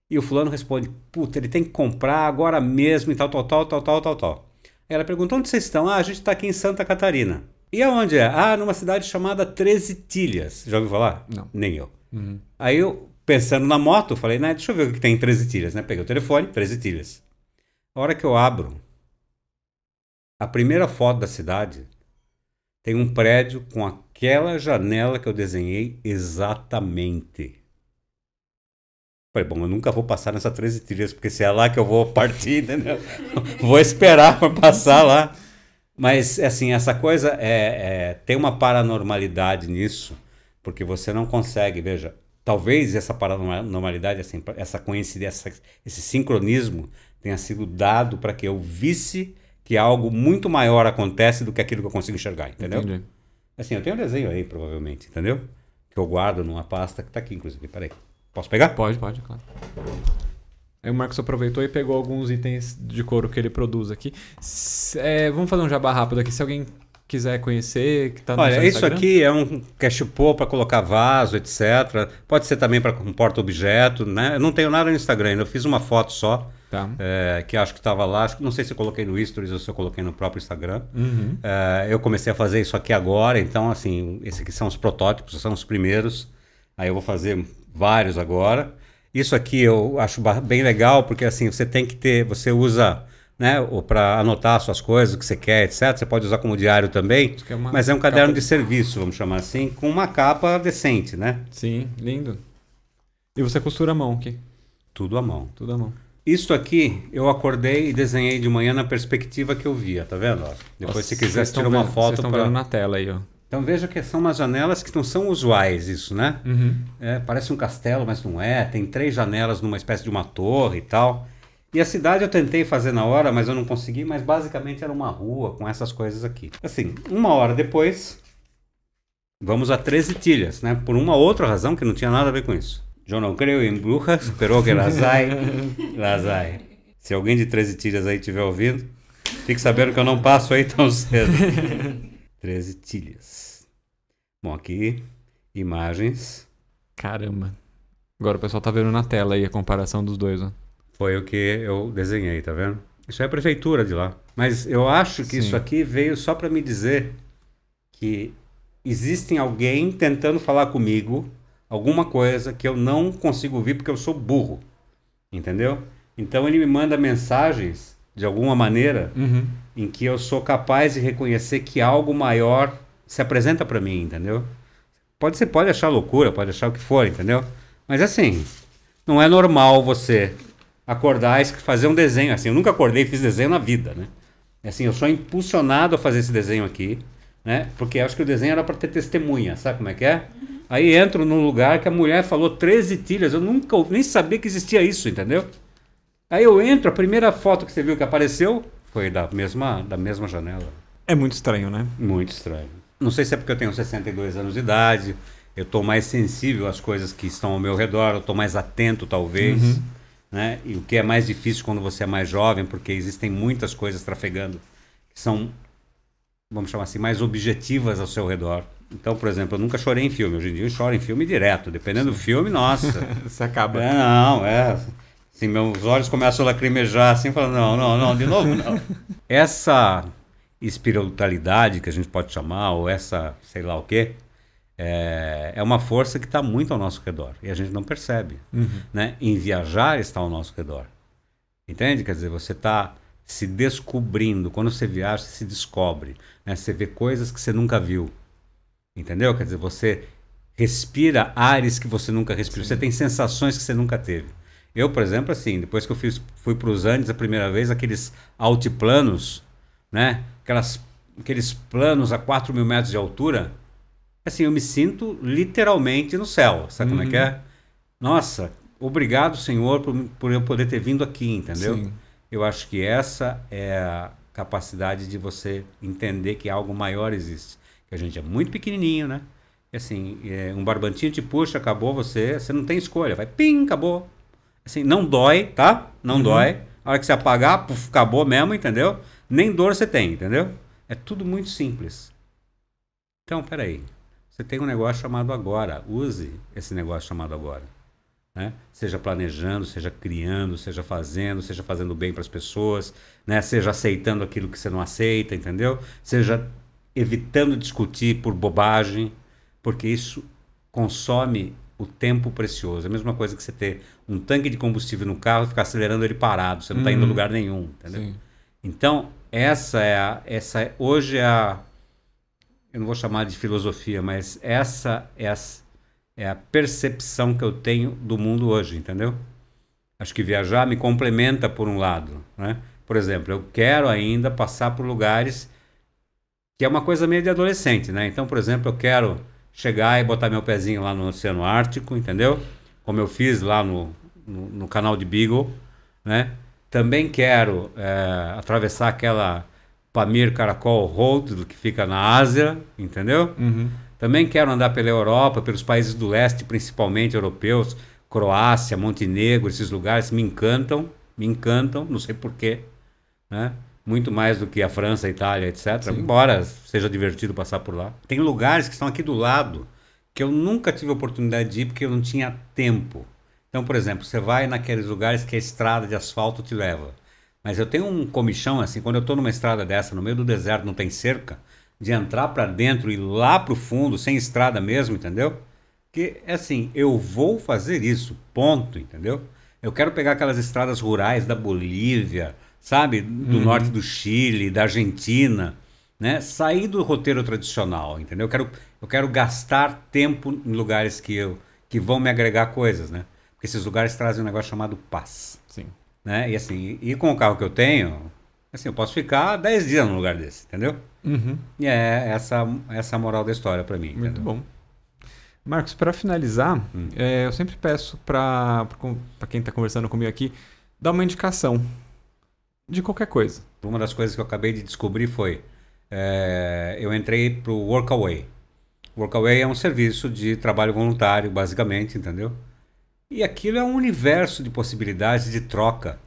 E o fulano responde: Puta, ele tem que comprar agora mesmo e tal, tal, tal, tal, tal, tal, tal. Ela pergunta: Onde vocês estão? Ah, a gente está aqui em Santa Catarina. E aonde é? Ah, numa cidade chamada Treze Tilhas. Já ouviu falar? Não. Nem eu. Uhum. Aí eu, Pensando na moto, falei, né, deixa eu ver o que tem em 13 tiras, né? Peguei o telefone, 13 tiras. A hora que eu abro, a primeira foto da cidade tem um prédio com aquela janela que eu desenhei exatamente. Falei, bom, eu nunca vou passar nessa 13 tiras, porque se é lá que eu vou partir, entendeu? vou esperar para passar lá. Mas, assim, essa coisa é, é, tem uma paranormalidade nisso, porque você não consegue. Veja, Talvez essa paranormalidade, essa coincidência, esse sincronismo tenha sido dado para que eu visse que algo muito maior acontece do que aquilo que eu consigo enxergar, entendeu? Entendi. Assim, eu tenho um desenho aí, provavelmente, entendeu? Que eu guardo numa pasta que está aqui, inclusive.
Peraí. Posso pegar? Pode, pode, claro. Aí o Marcos aproveitou e pegou alguns itens de couro que ele produz aqui. É, vamos fazer um jabá rápido aqui. Se alguém quiser conhecer, que está no Olha, isso aqui
é um cachepô para colocar vaso, etc. Pode ser também para um porta-objeto, né? Eu não tenho nada no Instagram, eu fiz uma foto só. Tá. É, que acho que estava lá, acho, não sei se eu coloquei no Stories ou se eu coloquei no próprio Instagram. Uhum. É, eu comecei a fazer isso aqui agora, então, assim, esses aqui são os protótipos, são os primeiros. Aí eu vou fazer vários agora. Isso aqui eu acho bem legal, porque assim, você tem que ter, você usa né? Ou para anotar suas coisas, o que você quer, etc. Você pode usar como diário também. É uma... mas é um caderno de... de serviço, vamos chamar assim, com uma capa decente, né? Sim, lindo.
E você costura à mão aqui? Tudo à mão. Tudo à mão.
Isso aqui eu acordei e desenhei de manhã na perspectiva que eu via, tá vendo? depois, Nossa, se quiser, tira uma foto para. Estão na tela aí, ó. Então veja que são umas janelas que não são usuais, isso, né? Uhum. É, parece um castelo, mas não é. Tem três janelas numa espécie de uma torre e tal. E a cidade eu tentei fazer na hora, mas eu não consegui, mas basicamente era uma rua com essas coisas aqui. Assim, uma hora depois, vamos a 13 Tilhas, né? Por uma outra razão que não tinha nada a ver com isso. Eu não creio em bruxas, pero que lasai, lasai. Se alguém de 13 Tilhas aí tiver ouvindo, fique sabendo que eu não passo aí tão cedo. 13
Tilhas. Bom, aqui, imagens. Caramba. Agora o pessoal tá vendo na tela aí a comparação dos dois, ó. Né? Foi o que
eu desenhei, tá vendo? Isso é a prefeitura de lá. Mas eu acho que Sim. isso aqui veio só para me dizer que existe alguém tentando falar comigo alguma coisa que eu não consigo ouvir porque eu sou burro. Entendeu? Então ele me manda mensagens de alguma maneira uhum. em que eu sou capaz de reconhecer que algo maior se apresenta para mim, entendeu? Pode ser, pode achar loucura, pode achar o que for, entendeu? Mas assim, não é normal você acordar e fazer um desenho. Assim, eu nunca acordei e fiz desenho na vida, né? É assim, eu sou impulsionado a fazer esse desenho aqui, né? Porque acho que o desenho era para ter testemunha, sabe como é que é? Uhum. Aí entro num lugar que a mulher falou 13 tilhas, eu nunca nem sabia que existia isso, entendeu? Aí eu entro, a primeira foto que você viu que apareceu foi da mesma, da mesma janela.
É muito estranho, né? Muito estranho.
Não sei se é porque eu tenho 62 anos de idade, eu estou mais sensível às coisas que estão ao meu redor, eu estou mais atento, talvez. Uhum. Né? E o que é mais difícil quando você é mais jovem, porque existem muitas coisas trafegando que são, vamos chamar assim, mais objetivas ao seu redor. Então, por exemplo, eu nunca chorei em filme. Hoje em dia eu choro em filme direto. Dependendo do filme, nossa. Você acaba. É, não, é. Assim, meus olhos começam a lacrimejar, assim, falando, não, não, não, de novo, não. Essa espiritualidade que a gente pode chamar, ou essa sei lá o quê, é, é uma força que está muito ao nosso redor e a gente não percebe. Uhum. Né? Em viajar está ao nosso redor. Entende? Quer dizer, você está se descobrindo. Quando você viaja, você se descobre. Né? Você vê coisas que você nunca viu. Entendeu? Quer dizer, você respira ares que você nunca respirou. Sim. Você tem sensações que você nunca teve. Eu, por exemplo, assim, depois que eu fiz, fui para os Andes a primeira vez, aqueles altiplanos, né? Aquelas, aqueles planos a 4 mil metros de altura, assim, eu me sinto literalmente no céu. Sabe uhum. como é que é? Uhum. Nossa, obrigado, Senhor, por, por eu poder ter vindo aqui, entendeu? Sim. Eu acho que essa é a capacidade de você entender que algo maior existe. Que a gente é muito pequenininho, né? E assim, é, um barbantinho te puxa, acabou você, você não tem escolha. Vai, pim, acabou. Assim, não dói, tá? Não uhum. dói. A hora que você apagar, puf, acabou mesmo, entendeu? Nem dor você tem, entendeu? É tudo muito simples. Então, peraí. Você tem um negócio chamado agora. Use esse negócio chamado agora. Né? Seja planejando, seja criando, seja fazendo, seja fazendo bem para as pessoas, né? seja aceitando aquilo que você não aceita, entendeu? Seja evitando discutir por bobagem, porque isso consome o tempo precioso. É a mesma coisa que você ter um tanque de combustível no carro e ficar acelerando ele parado. Você não está hum, indo a uhum. lugar nenhum, entendeu? Sim. Então, essa é a, essa é, hoje é a eu não vou chamar de filosofia, mas essa, é, é a percepção que eu tenho do mundo hoje, entendeu? Acho que viajar me complementa por um lado, né? Por exemplo, eu quero ainda passar por lugares que é uma coisa meio de adolescente, né? Então, por exemplo, eu quero chegar e botar meu pezinho lá no Oceano Ártico, entendeu? Como eu fiz lá no, no, no canal de Beagle, né? Também quero é, atravessar aquela Pamir Karakol Road, que fica na Ásia, entendeu? Uhum. Também quero andar pela Europa, pelos países do leste, principalmente europeus, Croácia, Montenegro, esses lugares me encantam, me encantam, não sei porquê, né? Muito mais do que a França, a Itália, etc. Sim. Embora seja divertido passar por lá. Tem lugares que estão aqui do lado que eu nunca tive oportunidade de ir porque eu não tinha tempo. Então, por exemplo, você vai naqueles lugares que a estrada de asfalto te leva. Mas eu tenho um comichão assim, quando eu estou numa estrada dessa, no meio do deserto, não tem cerca, de entrar para dentro e lá pro fundo, sem estrada mesmo, entendeu? Que é assim, eu vou fazer isso, ponto, entendeu? Eu quero pegar aquelas estradas rurais da Bolívia, sabe, do uhum. norte do Chile, da Argentina, né? Sair do roteiro tradicional, entendeu? Eu quero, eu quero gastar tempo em lugares que eu que vão me agregar coisas, né? Porque esses lugares trazem um negócio chamado paz. Sim. Né? E assim, e com o carro que eu tenho, assim, eu posso ficar 10 dias num lugar desse, entendeu? Uhum. E é essa,
essa moral da história para mim. Muito entendeu? bom. Marcos, para finalizar, hum. é, eu sempre peço para quem está conversando comigo aqui, dar uma indicação de qualquer coisa. Uma das coisas que eu acabei de descobrir foi, é, eu entrei para o
Workaway. Workaway é um serviço de trabalho voluntário, basicamente, entendeu? E aquilo é um universo de possibilidades de troca.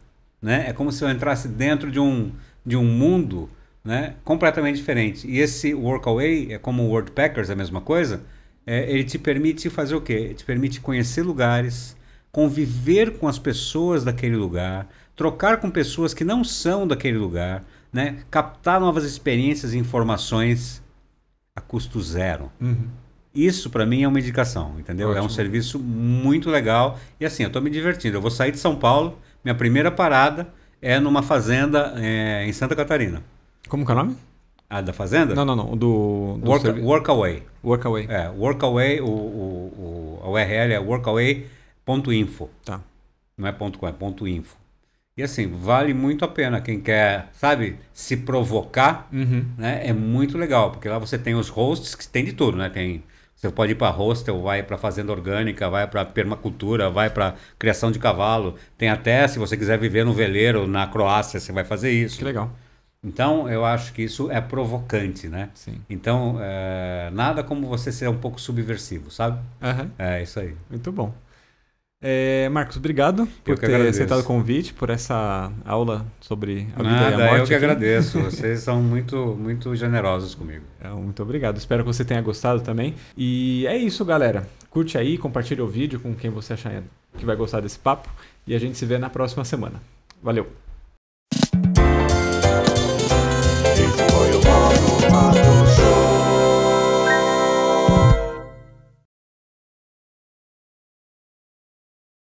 Né? É como se eu entrasse dentro de um, de um mundo né? completamente diferente. E esse Workaway, é como o Worldpackers, a mesma coisa, é, ele te permite fazer o quê? Ele te permite conhecer lugares, conviver com as pessoas daquele lugar, trocar com pessoas que não são daquele lugar, né? captar novas experiências e informações a custo zero. Uhum. Isso para mim é uma indicação, entendeu? Ótimo. É um serviço muito legal e assim, eu tô me divertindo. Eu vou sair de São Paulo, minha primeira parada é numa fazenda é, em Santa Catarina. Como que é o nome? Ah, da fazenda? Não, não, não. Do, do Work, Workaway. Workaway. É, Workaway, o, o, o, a URL é workaway.info. Tá. Não é ponto .com, é ponto .info. E assim, vale muito a pena quem quer, sabe, se provocar, uhum. né? É muito legal, porque lá você tem os hosts que tem de tudo, né? Tem você pode ir para hostel, vai para fazenda orgânica, vai para permacultura, vai para criação de cavalo. Tem até, se você quiser viver no veleiro na Croácia, você vai fazer isso. Que legal. Então, eu acho que isso é provocante, né? Sim. Então, é, nada como você ser um pouco subversivo, sabe? Uhum. É isso aí. Muito
bom. É, Marcos, obrigado por eu ter aceitado o convite, por essa aula sobre a Nada, vida e a morte. Eu que aqui. agradeço. Vocês são muito, muito generosos comigo. É, muito obrigado. Espero que você tenha gostado também. E é isso, galera. Curte aí, compartilha o vídeo com quem você achar que vai gostar desse papo. E a gente se vê na próxima semana. Valeu!